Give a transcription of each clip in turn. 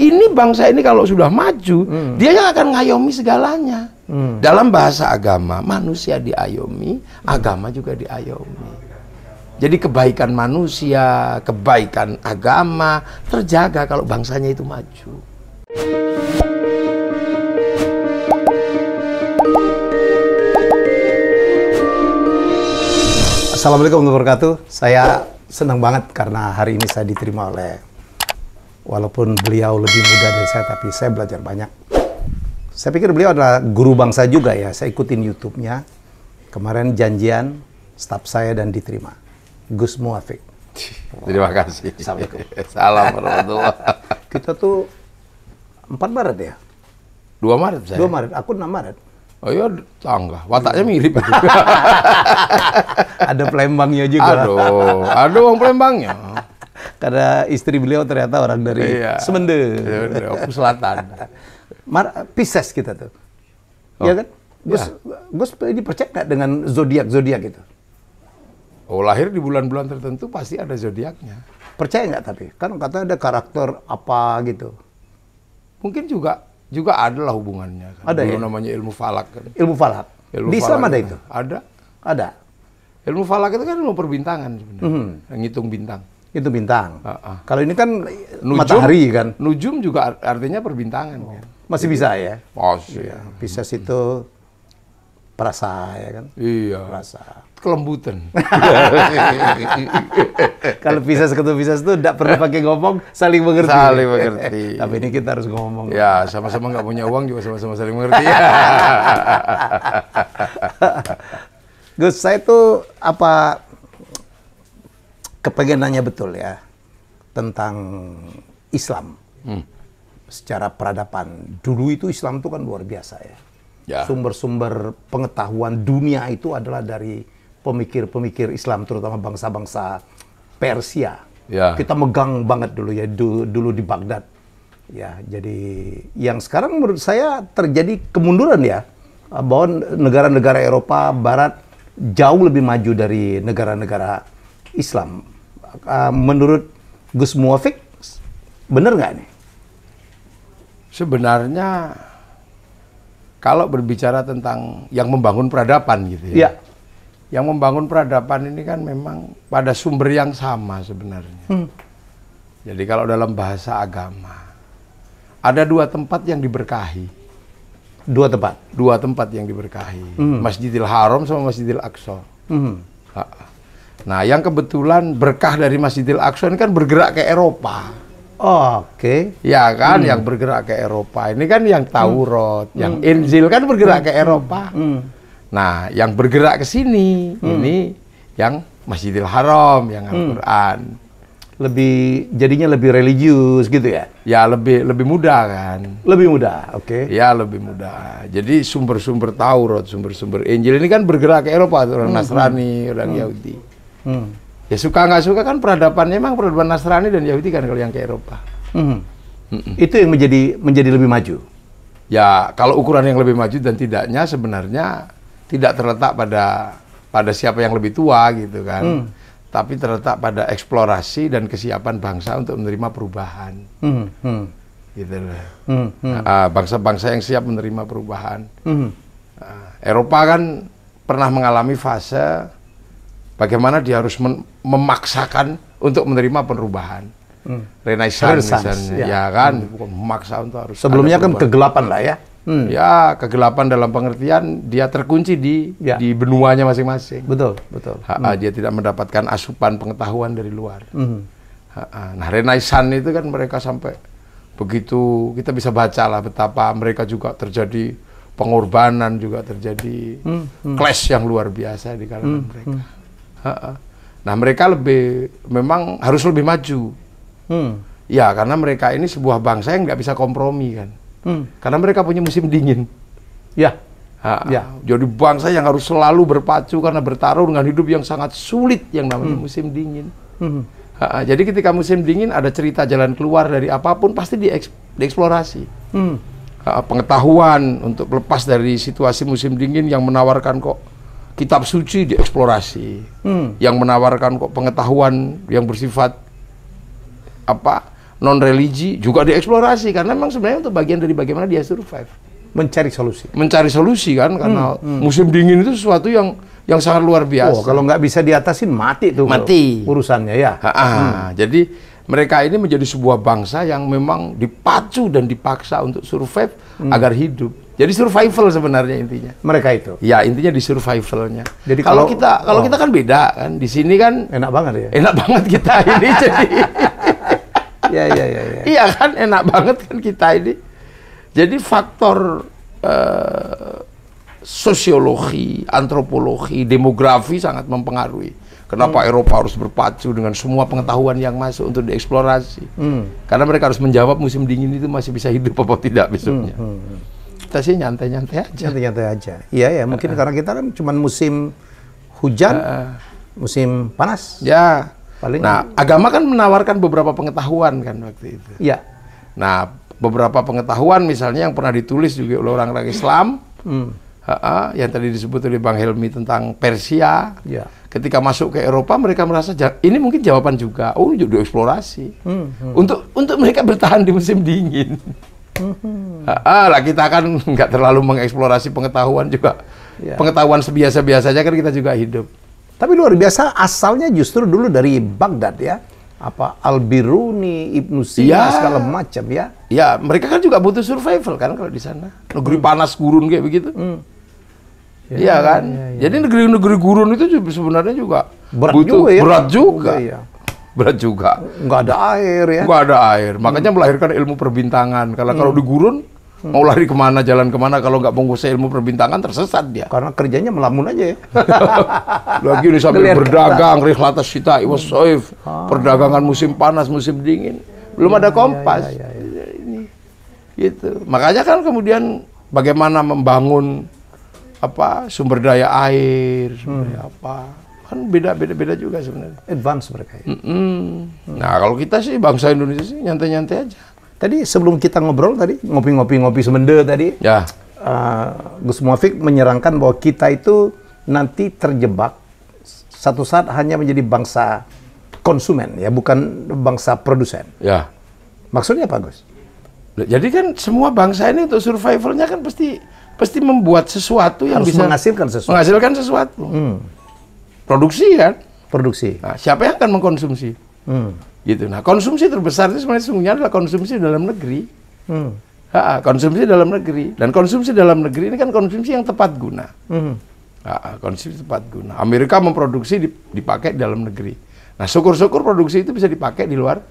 Ini bangsa ini kalau sudah maju, hmm. dia yang akan ngayomi segalanya. Hmm. Dalam bahasa agama, manusia diayomi, hmm. agama juga diayomi. Jadi kebaikan manusia, kebaikan agama terjaga kalau bangsanya itu maju. Assalamualaikum warahmatullahi wabarakatuh. Saya senang banget karena hari ini saya diterima oleh walaupun beliau lebih muda dari saya, tapi saya belajar banyak. Saya pikir beliau adalah guru bangsa juga ya. Saya ikutin YouTube-nya. Kemarin janjian staf saya dan diterima. Gus Muafik. Terima kasih. Assalamualaikum. Salam warahmatullah. Kita tuh 4 Maret ya? 2 Maret saya. 2 Maret. Aku 6 Maret. Oh iya, tangga. Wataknya mirip. ada Pelembangnya juga. Aduh, ada uang Pelembangnya karena istri beliau ternyata orang dari iya. Semende, iya, Opung Selatan. Mar Pisces kita tuh. Oh. Ya kan? Gus, ya. Gus percaya nggak dengan zodiak-zodiak itu? Oh, lahir di bulan-bulan tertentu pasti ada zodiaknya. Percaya nggak tapi? Kan katanya ada karakter apa gitu. Mungkin juga juga adalah hubungannya. Kan? Ada Dulu ya? namanya ilmu falak kan. Ilmu falak. Ilmu di falak Islam ada itu? Ada. Ada. Ilmu falak itu kan ilmu perbintangan sebenarnya. Mm -hmm. Ngitung bintang itu bintang. Uh, uh. Kalau ini kan nujum, matahari kan. Nujum juga artinya perbintangan. Oh. Ya. Masih bisa iya. ya. Masih. Ya, situ situ perasa ya kan. Iya. Perasa. Kelembutan. Kalau bisa ketemu bisa itu tidak pernah pakai ngomong, saling mengerti. Saling mengerti. Tapi ini kita harus ngomong. Ya, sama-sama nggak punya uang juga sama-sama saling mengerti. Gus, saya tuh apa kepengen betul ya tentang Islam hmm. secara peradaban. Dulu itu Islam itu kan luar biasa ya. ya. Sumber-sumber ya. pengetahuan dunia itu adalah dari pemikir-pemikir Islam, terutama bangsa-bangsa Persia. Ya. Kita megang banget dulu ya dulu, dulu di Baghdad. Ya, jadi yang sekarang menurut saya terjadi kemunduran ya bahwa negara-negara Eropa Barat jauh lebih maju dari negara-negara Islam uh, menurut Gus Muafik benar nggak nih? Sebenarnya kalau berbicara tentang yang membangun peradaban gitu ya. ya. Yang membangun peradaban ini kan memang pada sumber yang sama sebenarnya. Hmm. Jadi kalau dalam bahasa agama ada dua tempat yang diberkahi dua tempat dua tempat yang diberkahi Hmm. Masjidil Haram sama Masjidil Aqsa Hmm. Nah, yang kebetulan berkah dari Masjidil Aqsa ini kan bergerak ke Eropa. Oh, Oke. Okay. Ya kan, hmm. yang bergerak ke Eropa ini kan yang hmm. Taurat, hmm. yang hmm. Injil kan bergerak hmm. ke Eropa. Hmm. Nah, yang bergerak ke sini hmm. ini yang Masjidil Haram, yang hmm. Al-Qur'an. Hmm. Lebih jadinya lebih religius gitu ya? Ya, lebih lebih mudah kan. Lebih mudah, oke. Okay. Ya, lebih mudah. Jadi sumber-sumber Taurat, sumber-sumber Injil ini kan bergerak ke Eropa, orang hmm. Nasrani, hmm. orang hmm. Yahudi. Hmm. Ya suka nggak suka kan peradabannya memang peradaban Nasrani dan Yahudi kan kalau yang ke Eropa. Hmm. Hmm. Itu yang menjadi menjadi lebih maju. Ya kalau ukuran yang lebih maju dan tidaknya sebenarnya tidak terletak pada pada siapa yang lebih tua gitu kan. Hmm. Tapi terletak pada eksplorasi dan kesiapan bangsa untuk menerima perubahan. Hmm. Hmm. Gitu loh. Hmm. Hmm. Ah, bangsa-bangsa yang siap menerima perubahan. Hmm. Ah, Eropa kan pernah mengalami fase bagaimana dia harus memaksakan untuk menerima perubahan. Hmm. Renaissance misalnya, ya, ya kan, hmm. memaksa untuk harus. Sebelumnya kan kegelapan lah ya. Hmm. Ya kegelapan dalam pengertian dia terkunci di ya. di benuanya masing-masing. Betul, betul. Ha hmm. Dia tidak mendapatkan asupan pengetahuan dari luar. Hmm. Nah Renaissance itu kan mereka sampai begitu kita bisa baca lah betapa mereka juga terjadi pengorbanan juga terjadi hmm, hmm. clash yang luar biasa di kalangan hmm, mereka. Hmm. Nah mereka lebih memang harus lebih maju. Hmm. Ya karena mereka ini sebuah bangsa yang nggak bisa kompromi kan. Hmm. Karena mereka punya musim dingin. Ya. Ha, ya. Jadi bangsa yang harus selalu berpacu karena bertarung dengan hidup yang sangat sulit yang namanya hmm. musim dingin. Hmm. jadi ketika musim dingin ada cerita jalan keluar dari apapun pasti dieks, dieksplorasi. Hmm. pengetahuan untuk lepas dari situasi musim dingin yang menawarkan kok kitab suci dieksplorasi hmm. yang menawarkan kok pengetahuan yang bersifat apa non religi juga dieksplorasi karena memang sebenarnya untuk bagian dari bagaimana dia survive mencari solusi mencari solusi kan hmm, karena hmm, hmm. musim dingin itu sesuatu yang yang sangat luar biasa oh, kalau nggak bisa diatasin mati tuh mati urusannya ya ha -ha. Hmm. jadi mereka ini menjadi sebuah bangsa yang memang dipacu dan dipaksa untuk survive hmm. agar hidup jadi survival sebenarnya intinya. Mereka itu. Ya intinya di survivalnya. Jadi kalau, kalau kita kalau oh. kita kan beda kan di sini kan enak banget ya. Enak banget kita ini jadi. Iya iya iya. Ya. Iya kan enak banget kan kita ini. Jadi faktor uh, sosiologi, antropologi, demografi sangat mempengaruhi. Kenapa hmm. Eropa harus berpacu dengan semua pengetahuan yang masuk untuk dieksplorasi? Hmm. Karena mereka harus menjawab musim dingin itu masih bisa hidup apa tidak besoknya. Hmm. Hmm. hmm kita sih nyantai-nyantai aja. Nyantai-nyantai aja. Iya ya, mungkin uh, uh. karena kita kan cuma musim hujan, uh, uh. musim panas. Ya. Paling nah, agama kan menawarkan beberapa pengetahuan kan waktu itu. Iya. Nah, beberapa pengetahuan misalnya yang pernah ditulis juga oleh orang-orang hmm. Islam. Hmm. Uh, uh, yang tadi disebut oleh Bang Helmi tentang Persia. Ya. Ketika masuk ke Eropa mereka merasa ini mungkin jawaban juga. Oh, jadi eksplorasi. Hmm, hmm. Untuk untuk mereka bertahan di musim dingin. Hmm. Ah, lah kita kan nggak terlalu mengeksplorasi pengetahuan juga. Ya. Pengetahuan sebiasa-biasanya kan kita juga hidup. Tapi luar biasa asalnya justru dulu dari Baghdad ya. Apa Al-Biruni, Ibnu Sina ya. segala macam ya. Ya, mereka kan juga butuh survival kan kalau di sana. Negeri hmm. panas gurun kayak begitu. Hmm. Iya ya, iya kan? Ya, ya. Jadi negeri-negeri gurun itu sebenarnya juga berat butuh juga ya. berat juga. juga ya berat juga. Nggak ada air ya. Nggak ada air. Makanya hmm. melahirkan ilmu perbintangan. Karena hmm. kalau di gurun hmm. mau lari kemana, jalan kemana, kalau nggak menguasai ilmu perbintangan tersesat dia. Karena kerjanya melamun aja ya. Lagi ini sambil Ngelir berdagang, rihlatas kita, iwasoif, soif, ah. perdagangan musim panas, musim dingin. Belum ya, ada iya, iya, kompas. Ya, ya, ya, ya. Ini, gitu. Makanya kan kemudian bagaimana membangun apa sumber daya air, sumber hmm. daya apa kan beda beda beda juga sebenarnya advance mereka ya mm -mm. nah kalau kita sih bangsa Indonesia sih nyantai nyantai aja tadi sebelum kita ngobrol tadi ngopi ngopi ngopi semende tadi ya uh, Gus Muafik menyerangkan bahwa kita itu nanti terjebak satu saat hanya menjadi bangsa konsumen ya bukan bangsa produsen ya maksudnya apa Gus jadi kan semua bangsa ini untuk survivalnya kan pasti pasti membuat sesuatu yang Harus bisa menghasilkan sesuatu menghasilkan sesuatu hmm produksi kan produksi nah, siapa yang akan mengkonsumsi hmm. gitu nah konsumsi terbesar itu sebenarnya sungguhnya adalah konsumsi dalam negeri hmm. ha, konsumsi dalam negeri dan konsumsi dalam negeri ini kan konsumsi yang tepat guna hmm. ha, konsumsi tepat guna Amerika memproduksi dipakai dalam negeri nah syukur-syukur produksi itu bisa dipakai di luar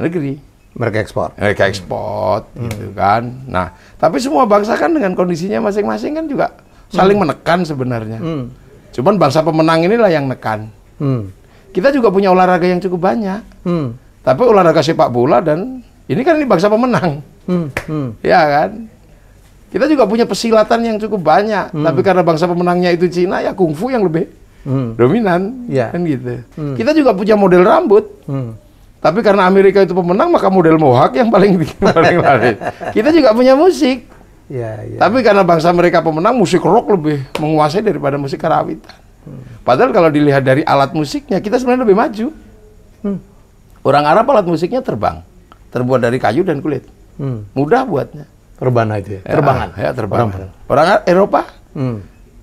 negeri mereka ekspor. Mereka ekspor, hmm. gitu kan. Nah, tapi semua bangsa kan dengan kondisinya masing-masing kan juga saling hmm. menekan sebenarnya. Hmm. Cuman bangsa pemenang inilah yang nekan. Hmm. Kita juga punya olahraga yang cukup banyak. Hmm. Tapi olahraga sepak bola dan ini kan ini bangsa pemenang. Hmm. Hmm. Ya kan? Kita juga punya pesilatan yang cukup banyak. Hmm. Tapi karena bangsa pemenangnya itu Cina, ya kungfu yang lebih hmm. dominan. Ya. Kan gitu. Hmm. Kita juga punya model rambut. Hmm. Tapi karena Amerika itu pemenang, maka model Mohawk yang paling paling laris. Kita juga punya musik. Ya, ya. Tapi karena bangsa mereka pemenang, musik rock lebih menguasai daripada musik karawitan. Hmm. Padahal kalau dilihat dari alat musiknya, kita sebenarnya lebih maju. Hmm. Orang Arab alat musiknya terbang, terbuat dari kayu dan kulit. Hmm. Mudah buatnya. Terbang itu ya? ya? Terbangan? Ya, terbang. Orang, orang Eropa, hmm.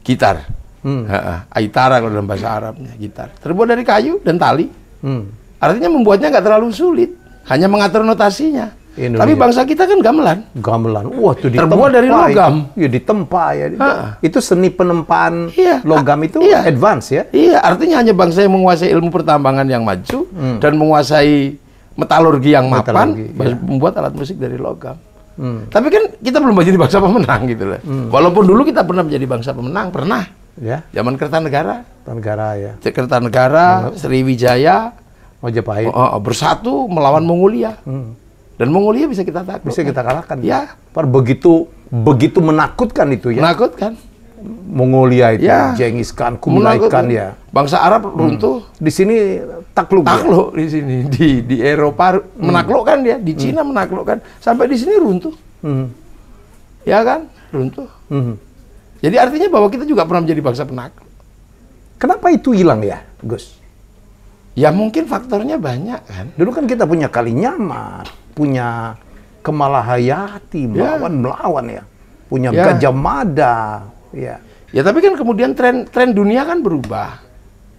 gitar. Hmm. Aitara kalau dalam bahasa Arabnya, gitar. Terbuat dari kayu dan tali. Hmm. Artinya membuatnya nggak terlalu sulit. Hanya mengatur notasinya. Indonesia. Tapi bangsa kita kan gamelan. Gamelan. Wah, itu terbuat dari logam. Ya ditempa ya. Ha. Itu seni penempaan iya. logam itu iya. advance ya. Iya, artinya hanya bangsa yang menguasai ilmu pertambangan yang maju hmm. dan menguasai metalurgi yang metalurgi, mapan iya. membuat alat musik dari logam. Hmm. Tapi kan kita belum menjadi bangsa pemenang gitu loh. Hmm. Walaupun dulu kita pernah menjadi bangsa pemenang, pernah. Ya. Zaman Kertanegara. Kertanegara ya. Kertanegara, Sriwijaya, Majapahit. Oh, oh, bersatu melawan Mongolia. Hmm. Dan Mongolia bisa kita takut. Bisa kita kalahkan. Ya. Par begitu begitu menakutkan itu ya. Menakutkan. Mongolia itu, ya. Jengis Khan, kumulaikan ya. Bangsa Arab hmm. runtuh. Di sini takluk. Takluk ya? di sini di di Eropa hmm. menaklukkan dia, di hmm. Cina hmm. menaklukkan sampai di sini runtuh. Hmm. Ya kan? Runtuh. Hmm. Jadi artinya bahwa kita juga pernah menjadi bangsa penakluk. Kenapa itu hilang ya, Gus? Ya mungkin faktornya banyak kan. Dulu kan kita punya kali nyaman punya kemalahayati ya. melawan yeah. melawan ya punya yeah. gajah mada ya ya tapi kan kemudian tren tren dunia kan berubah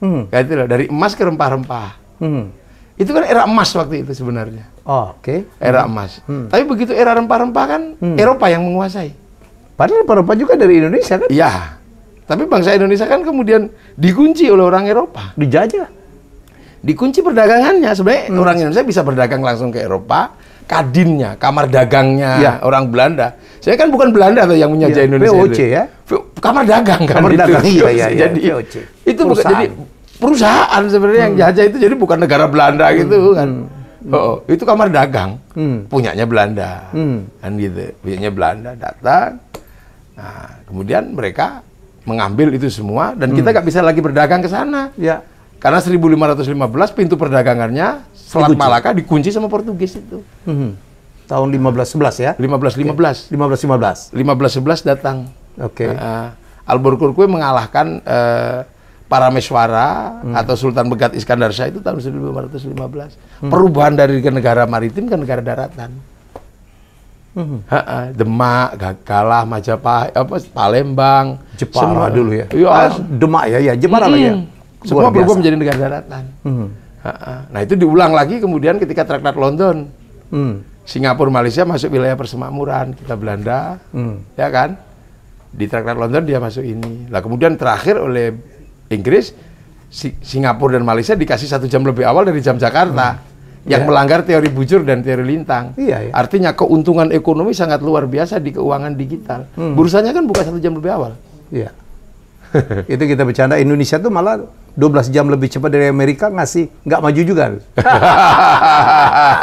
hmm. kayak itu loh dari emas ke rempah-rempah hmm. itu kan era emas waktu itu sebenarnya oh, oke okay. era hmm. emas hmm. tapi begitu era rempah-rempah kan hmm. Eropa yang menguasai padahal rempah-rempah juga dari Indonesia kan ya tapi bangsa Indonesia kan kemudian dikunci oleh orang Eropa. Dijajah. Dikunci perdagangannya. Sebenarnya hmm. orang Indonesia bisa berdagang langsung ke Eropa, kadinnya, kamar dagangnya ya. orang Belanda. Saya kan bukan Belanda yang menjajah iya, ya, Indonesia. VOC ya. Kamar dagang kan kamar dagang iya iya. Ya. Jadi VOC. itu bukan jadi perusahaan sebenarnya hmm. yang jajah itu jadi bukan negara Belanda hmm. gitu kan. Hmm. Oh, oh, itu kamar dagang hmm. punyanya Belanda. Hmm. Kan gitu. Punyanya Belanda datang. Nah, kemudian mereka mengambil itu semua dan hmm. kita nggak bisa lagi berdagang ke sana. Ya. Karena 1515 pintu perdagangannya Selat dikunci. Malaka dikunci sama Portugis itu. Hmm. Tahun 1511 ya? 1515. 1515. 1511 datang. Oke. Okay. Uh, Alburquerque mengalahkan uh, Parameswara hmm. atau Sultan Begat Iskandar Shah itu tahun 1515. Hmm. Perubahan dari negara maritim ke negara daratan. Hmm. Demak, Gagalah, Majapahit, apa Palembang, Jepara semua. dulu ya. ya. Demak ya, ya Jepara hmm. lagi ya. Semua berubah menjadi negara daratan. Hmm. Nah itu diulang lagi kemudian ketika Traktat London, hmm. Singapura Malaysia masuk wilayah persemakmuran kita Belanda, hmm. ya kan? Di Traktat London dia masuk ini. Lah kemudian terakhir oleh Inggris Singapura dan Malaysia dikasih satu jam lebih awal dari jam Jakarta. Hmm. Yang yeah. melanggar teori bujur dan teori lintang. Iya, iya. Artinya keuntungan ekonomi sangat luar biasa di keuangan digital. Hmm. Bursanya kan buka satu jam lebih awal. Iya. Itu kita bercanda Indonesia tuh malah 12 jam lebih cepat dari Amerika nggak sih nggak maju juga.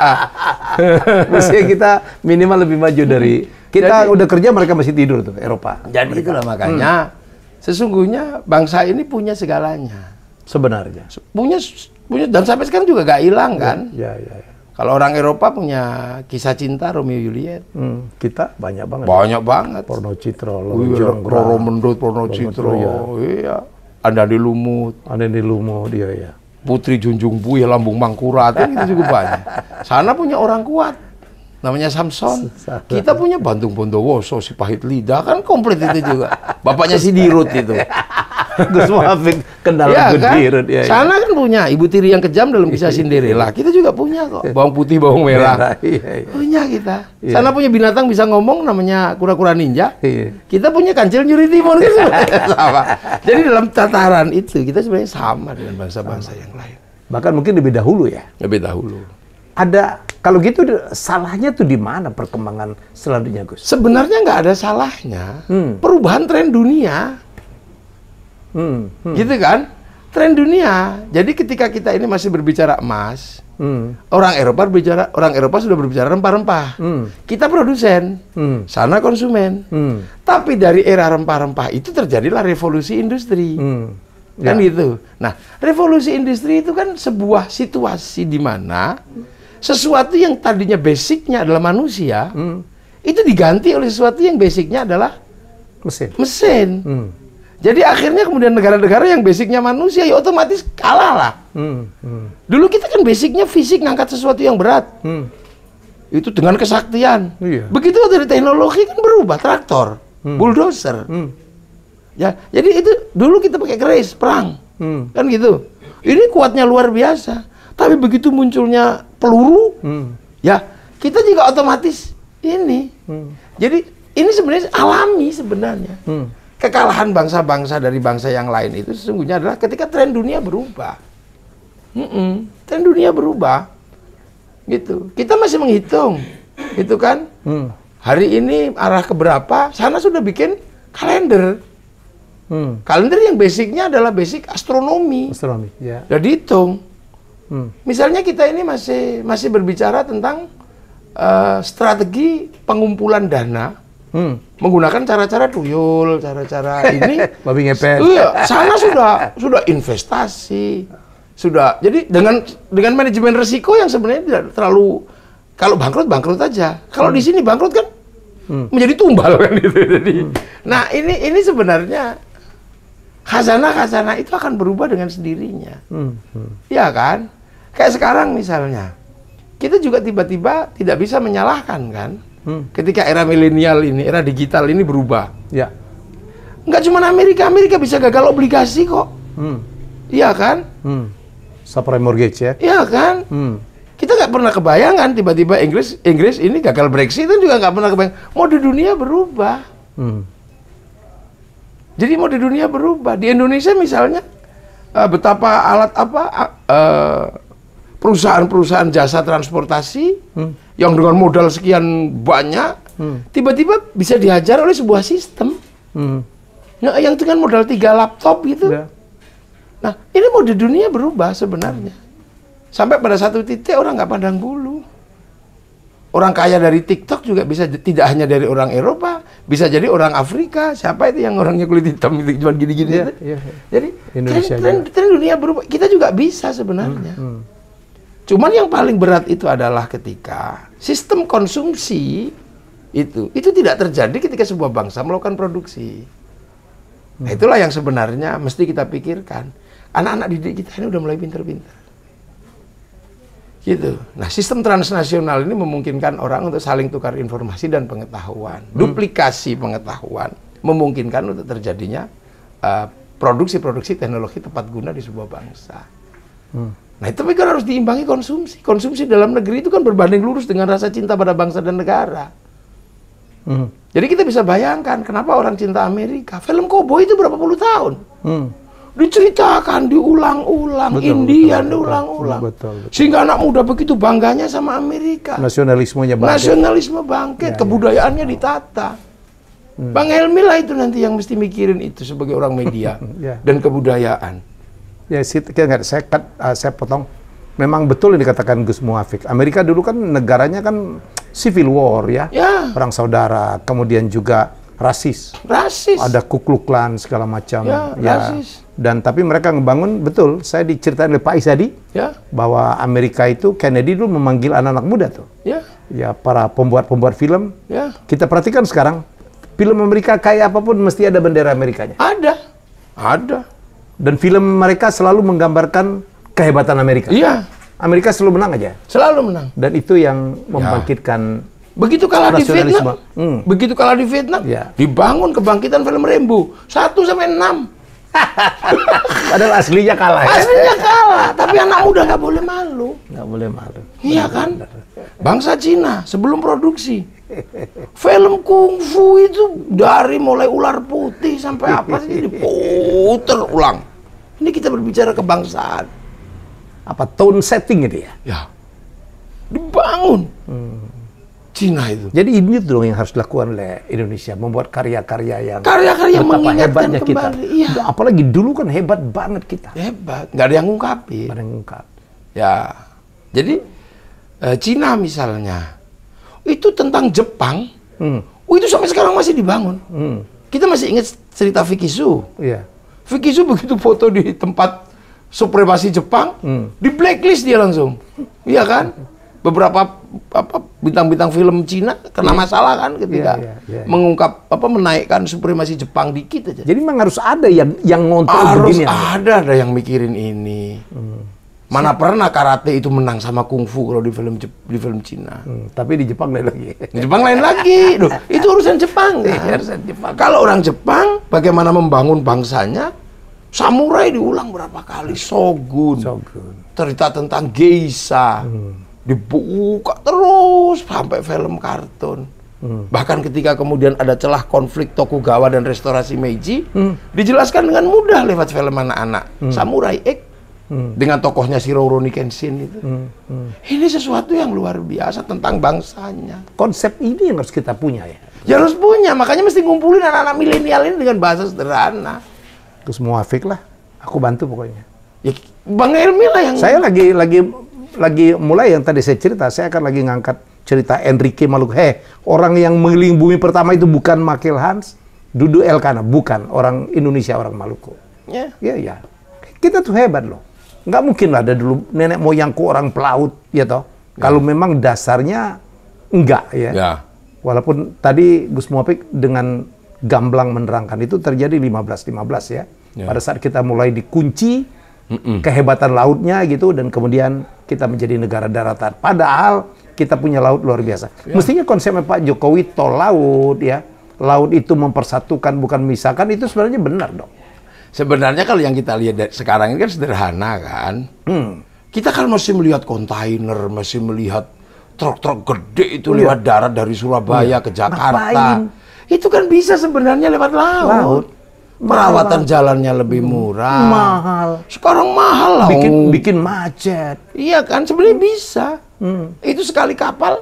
Mestinya kita minimal lebih maju dari kita Jadi, udah kerja mereka masih tidur tuh Eropa. Jadi mereka. itulah makanya hmm. sesungguhnya bangsa ini punya segalanya. Sebenarnya. Punya punya dan sampai sekarang juga gak hilang ya, kan? Ya, ya, ya. Kalau orang Eropa punya kisah cinta Romeo Juliet. Hmm, kita banyak banget. Banyak banget. Porno Citro, Lorong Porno Mendut, Porno Citro. Iya. iya. Anda di Lumut. Anda di Lumut, iya, iya. Putri Junjung Buih, Lambung Mangkurat, kan itu juga banyak. Sana punya orang kuat namanya Samson. Kita punya Bandung Bondowoso, si Pahit Lidah kan komplit itu juga. Bapaknya si Dirut itu. Gus Muafik kendala ya, kan? Dirut. Ya, Sana ya. kan punya Ibu Tiri yang kejam dalam kisah Cinderella. Kita juga punya kok. Bawang putih, bawang merah. Iya, iya. Punya kita. Sana punya binatang bisa ngomong namanya kura-kura ninja. Kita punya kancil nyuri Timur gitu. Jadi dalam tataran itu kita sebenarnya sama dengan bangsa-bangsa yang lain. Bahkan mungkin lebih dahulu ya. Lebih dahulu. Ada kalau gitu salahnya tuh di mana perkembangan selanjutnya Gus? Sebenarnya nggak ada salahnya. Hmm. Perubahan tren dunia, hmm. Hmm. gitu kan? Tren dunia. Jadi ketika kita ini masih berbicara emas, hmm. orang Eropa berbicara, orang Eropa sudah berbicara rempah-rempah. Hmm. Kita produsen, hmm. sana konsumen. Hmm. Tapi dari era rempah-rempah itu terjadilah revolusi industri. Hmm. Kan ya. gitu. Nah, revolusi industri itu kan sebuah situasi di mana hmm sesuatu yang tadinya basicnya adalah manusia, hmm. itu diganti oleh sesuatu yang basicnya adalah mesin. Mesin. Hmm. Jadi akhirnya kemudian negara-negara yang basicnya manusia ya otomatis kalah lah. Hmm. Hmm. Dulu kita kan basicnya fisik ngangkat sesuatu yang berat. Hmm. Itu dengan kesaktian. Iya. Begitu dari teknologi kan berubah traktor, hmm. bulldozer. Hmm. Ya, jadi itu dulu kita pakai keris perang. Hmm. Kan gitu. Ini kuatnya luar biasa. Tapi begitu munculnya peluru, hmm. ya kita juga otomatis ini. Hmm. Jadi ini sebenarnya alami sebenarnya. Hmm. Kekalahan bangsa-bangsa dari bangsa yang lain itu sesungguhnya adalah ketika tren dunia berubah. Mm -mm. Tren dunia berubah, gitu. Kita masih menghitung, gitu kan? Hmm. Hari ini arah ke berapa? Sana sudah bikin kalender. Hmm. Kalender yang basicnya adalah basic astronomi. Astronomi, ya. Yeah. dihitung Hmm. Misalnya kita ini masih masih berbicara tentang uh, strategi pengumpulan dana hmm. menggunakan cara-cara tuyul, cara-cara ini. Babi ngepet. Iya, sana sudah sudah investasi, sudah. Jadi dengan dengan manajemen resiko yang sebenarnya tidak terlalu kalau bangkrut bangkrut aja. Kalau hmm. di sini bangkrut kan hmm. menjadi tumbal kan itu Jadi, hmm. nah ini ini sebenarnya khazanah-khazanah itu akan berubah dengan sendirinya. Hmm. Hmm. Iya kan? Kayak sekarang misalnya, kita juga tiba-tiba tidak bisa menyalahkan kan? Hmm. Ketika era milenial ini, era digital ini berubah. Ya. Nggak cuma Amerika, Amerika bisa gagal obligasi kok. Hmm. Iya kan? Hmm. Subprime mortgage ya? Iya kan? Hmm. Kita nggak pernah kebayangan tiba-tiba Inggris Inggris ini gagal Brexit itu juga nggak pernah kebayang. di dunia berubah. Hmm. Jadi di dunia berubah. Di Indonesia misalnya eh, betapa alat apa uh, perusahaan-perusahaan jasa transportasi hmm. yang dengan modal sekian banyak hmm. tiba-tiba hmm. bisa dihajar oleh sebuah sistem hmm. nah, yang dengan modal tiga laptop gitu. Ya. Nah ini mode dunia berubah sebenarnya hmm. sampai pada satu titik orang nggak pandang bulu. Orang kaya dari TikTok juga bisa tidak hanya dari orang Eropa, bisa jadi orang Afrika. Siapa itu yang orangnya kulit hitam gitu, cuma gini-gini. ya, ya, ya. Jadi tren, tren, tren dunia berubah. Kita juga bisa sebenarnya. Hmm, hmm. Cuman yang paling berat itu adalah ketika sistem konsumsi itu itu tidak terjadi ketika sebuah bangsa melakukan produksi. Nah, itulah yang sebenarnya mesti kita pikirkan. Anak-anak didik kita ini udah mulai pintar-pintar. Gitu. Nah, sistem transnasional ini memungkinkan orang untuk saling tukar informasi dan pengetahuan. Hmm. Duplikasi pengetahuan memungkinkan untuk terjadinya produksi eh, produksi-produksi teknologi tepat guna di sebuah bangsa. Hmm. Nah, tapi kan harus diimbangi konsumsi. Konsumsi dalam negeri itu kan berbanding lurus dengan rasa cinta pada bangsa dan negara. Hmm. Jadi kita bisa bayangkan kenapa orang cinta Amerika. Film Cowboy itu berapa puluh tahun. Hmm. Diceritakan, diulang-ulang, India diulang-ulang. Hmm, Sehingga anak muda begitu bangganya sama Amerika. Nasionalismenya bangkit. Nasionalisme bangkit, ya, ya. kebudayaannya ya. ditata. Hmm. Bang Helmi lah itu nanti yang mesti mikirin itu sebagai orang media ya. dan kebudayaan ya saya nggak kan, ah, saya saya potong. Memang betul yang dikatakan Gus Muafik. Amerika dulu kan negaranya kan civil war ya, yeah. perang saudara, kemudian juga rasis. Rasis. Ada kukluklan segala macam. Ya, ya. Rasis. Dan tapi mereka ngebangun betul. Saya diceritain oleh Pak Isyadi ya yeah. bahwa Amerika itu Kennedy dulu memanggil anak-anak muda tuh. Ya. Ya para pembuat-pembuat film. Ya. Kita perhatikan sekarang film Amerika kayak apapun mesti ada bendera Amerikanya. Ada. Ada. Dan film mereka selalu menggambarkan kehebatan Amerika. Iya. Amerika selalu menang aja. Selalu menang. Dan itu yang membangkitkan ya. Begitu kalah di Vietnam, hmm. begitu kalah di Vietnam, ya. dibangun kebangkitan film Rembo satu sampai enam. Padahal aslinya kalah ya? Aslinya kalah, tapi anak muda nggak boleh malu. Nggak boleh malu. Iya kan? Bangsa Cina sebelum produksi. Film kungfu itu dari mulai ular putih sampai apa sih diputer ulang. Ini kita berbicara kebangsaan. Apa tone setting itu ya? Ya. Dibangun. Hmm. Cina itu. Jadi ini dong yang harus dilakukan oleh Indonesia, membuat karya-karya yang karya-karya mengingatkan hebatnya kita. Iya. Apalagi dulu kan hebat banget kita. Hebat, Gak ada yang ngungkapin. yang ungkap. Ya, jadi eh, Cina misalnya itu tentang Jepang, hmm. oh itu sampai sekarang masih dibangun. Hmm. Kita masih ingat cerita Vicky Su. Iya. Vicky Su begitu foto di tempat supremasi Jepang, hmm. di blacklist dia langsung, iya kan? Beberapa apa bintang-bintang film Cina kena iya. masalah kan iya, ketika yeah, yeah, yeah. mengungkap apa menaikkan supremasi Jepang dikit aja. Jadi memang harus ada yang yang ngontrol harus begini. Harus ya? ada ada yang mikirin ini. Hmm. Mana pernah karate itu menang sama kungfu kalau di film di film Cina. Hmm, tapi di Jepang lain lagi. Di Jepang lain lagi. Duh, itu urusan Jepang. Kan? Ya, urusan Jepang. Kalau orang Jepang bagaimana membangun bangsanya? Samurai diulang berapa kali? Shogun. Shogun. Cerita tentang geisha. Hmm dibuka terus sampai film kartun. Hmm. Bahkan ketika kemudian ada celah konflik Tokugawa dan restorasi Meiji, hmm. dijelaskan dengan mudah lewat film anak-anak. Hmm. Samurai X hmm. dengan tokohnya si Roni Kenshin itu. Hmm. Hmm. Ini sesuatu yang luar biasa tentang bangsanya. Konsep ini yang harus kita punya ya. Ya harus punya, makanya mesti ngumpulin anak-anak milenial ini dengan bahasa sederhana. Terus afik lah, aku bantu pokoknya. Ya, Bang Elmi lah yang... Saya lagi lagi lagi mulai yang tadi saya cerita, saya akan lagi ngangkat cerita Enrique Maluku heh Orang yang mengelilingi bumi pertama itu bukan Makil Hans, Dudu Elkana, bukan orang Indonesia, orang Maluku. Ya, yeah. ya, ya. Kita tuh hebat loh. Nggak mungkin lah ada dulu nenek moyangku orang pelaut, ya toh. Yeah. Kalau memang dasarnya enggak ya. Yeah. Walaupun tadi Gus Muapik dengan gamblang menerangkan itu terjadi 15-15 ya. Yeah. Pada saat kita mulai dikunci, Mm-mm. kehebatan lautnya gitu dan kemudian kita menjadi negara daratan. Padahal kita punya laut luar biasa. Ya. Mestinya konsepnya Pak Jokowi tol laut ya. Laut itu mempersatukan bukan memisahkan itu sebenarnya benar dong. Sebenarnya kalau yang kita lihat sekarang ini kan sederhana kan. Hmm. Kita kan masih melihat kontainer, masih melihat truk-truk gede itu ya. lewat darat dari Surabaya ya. ke Jakarta. Ngapain? Itu kan bisa sebenarnya lewat laut. laut perawatan mahal. jalannya lebih hmm. murah. Mahal. Sekarang mahal loh. Bikin bikin macet. Iya kan sebenarnya hmm. bisa. Hmm. Itu sekali kapal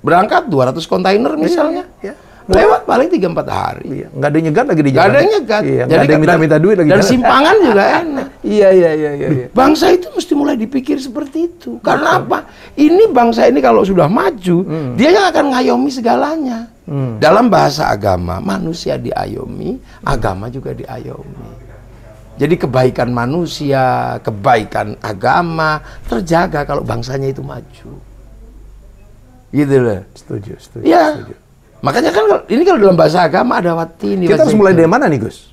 berangkat 200 kontainer iya, misalnya. Iya, iya. Lewat paling 3 4 hari. Iya, enggak ada nyegat lagi di jalan. Enggak ada nyegat. Iya, Jadi ada minta-minta duit lagi. Dan jalan. simpangan juga enak. iya, iya, iya, iya, iya. Bangsa itu mesti mulai dipikir seperti itu. Karena Betul. apa? Ini bangsa ini kalau sudah maju, hmm. dia yang akan ngayomi segalanya. Hmm. Dalam bahasa agama, manusia diayomi, hmm. agama juga diayomi. Jadi kebaikan manusia, kebaikan agama terjaga kalau bangsanya itu maju. Gitu loh. Setuju, setuju. Ya. Makanya kan ini kalau dalam bahasa agama ada watin Kita harus mulai itu. dari mana nih Gus?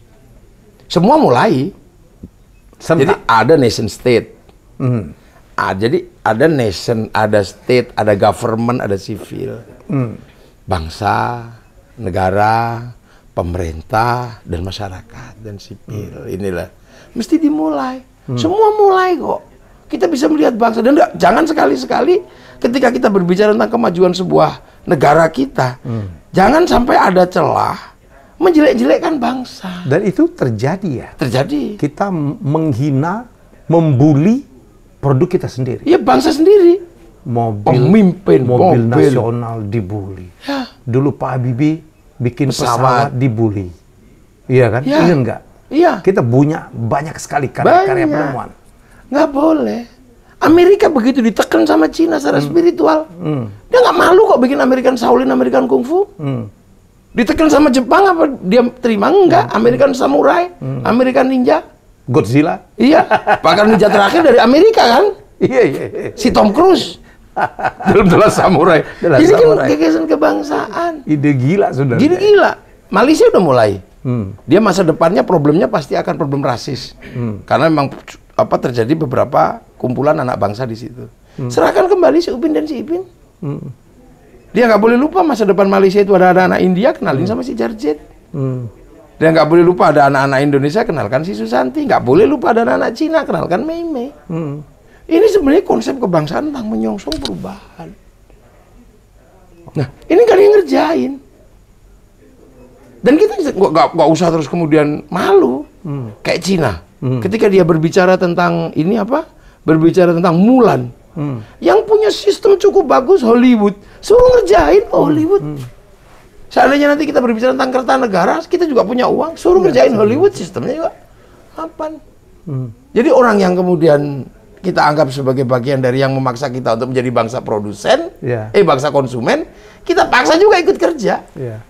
Semua mulai. Sentak. Jadi ada nation state. Hmm. Ah, jadi ada nation, ada state, ada government, ada civil. Hmm bangsa, negara, pemerintah dan masyarakat dan sipil. Hmm. Inilah mesti dimulai. Hmm. Semua mulai kok. Kita bisa melihat bangsa dan enggak, jangan sekali-sekali ketika kita berbicara tentang kemajuan sebuah negara kita, hmm. jangan sampai ada celah menjelek-jelekkan bangsa. Dan itu terjadi ya. Terjadi. Kita menghina, membuli produk kita sendiri. Ya bangsa sendiri mobil pemimpin mobil, mobil nasional dibully. Ya. Dulu Pak Habibie bikin pesawat, pesawat dibully. Iya kan? Ya. Ingat nggak? Iya. Kita punya banyak sekali karya-karya penemuan. Nggak boleh. Amerika begitu ditekan sama Cina secara hmm. spiritual, hmm. dia nggak malu kok bikin American Shaolin, American Kung Hmm. Ditekan sama Jepang apa dia terima enggak? Hmm. American Samurai, hmm. American Ninja, Godzilla. Iya. Bahkan ninja terakhir dari Amerika kan? Iya, iya, iya. Si Tom Cruise. dalam dalam samurai. Dalam Ini samurai. kan gagasan kebangsaan. Ide gila sudah. Ide gila. Malaysia udah mulai. Hmm. Dia masa depannya problemnya pasti akan problem rasis. Hmm. Karena memang apa terjadi beberapa kumpulan anak bangsa di situ. Hmm. Serahkan kembali si Upin dan si Ipin. Hmm. Dia nggak boleh lupa masa depan Malaysia itu ada, ada anak India kenalin hmm. sama si Jarjet. Hmm. Dia nggak boleh lupa ada anak-anak Indonesia kenalkan si Susanti. Nggak boleh lupa ada anak-anak Cina kenalkan Mei Mei. Hmm. Ini sebenarnya konsep kebangsaan tentang menyongsong perubahan. Nah, ini kan yang ngerjain. Dan kita gak, gak usah terus kemudian malu, hmm. kayak Cina. Hmm. Ketika dia berbicara tentang ini apa? Berbicara tentang Mulan. Hmm. Yang punya sistem cukup bagus Hollywood, suruh ngerjain oh, hmm. Hollywood. Hmm. Seandainya nanti kita berbicara tentang negara, kita juga punya uang, suruh iya, ngerjain Hollywood sistemnya juga. Apaan? Hmm. Jadi orang yang kemudian kita anggap sebagai bagian dari yang memaksa kita untuk menjadi bangsa produsen, yeah. eh bangsa konsumen, kita paksa juga ikut kerja. Yeah.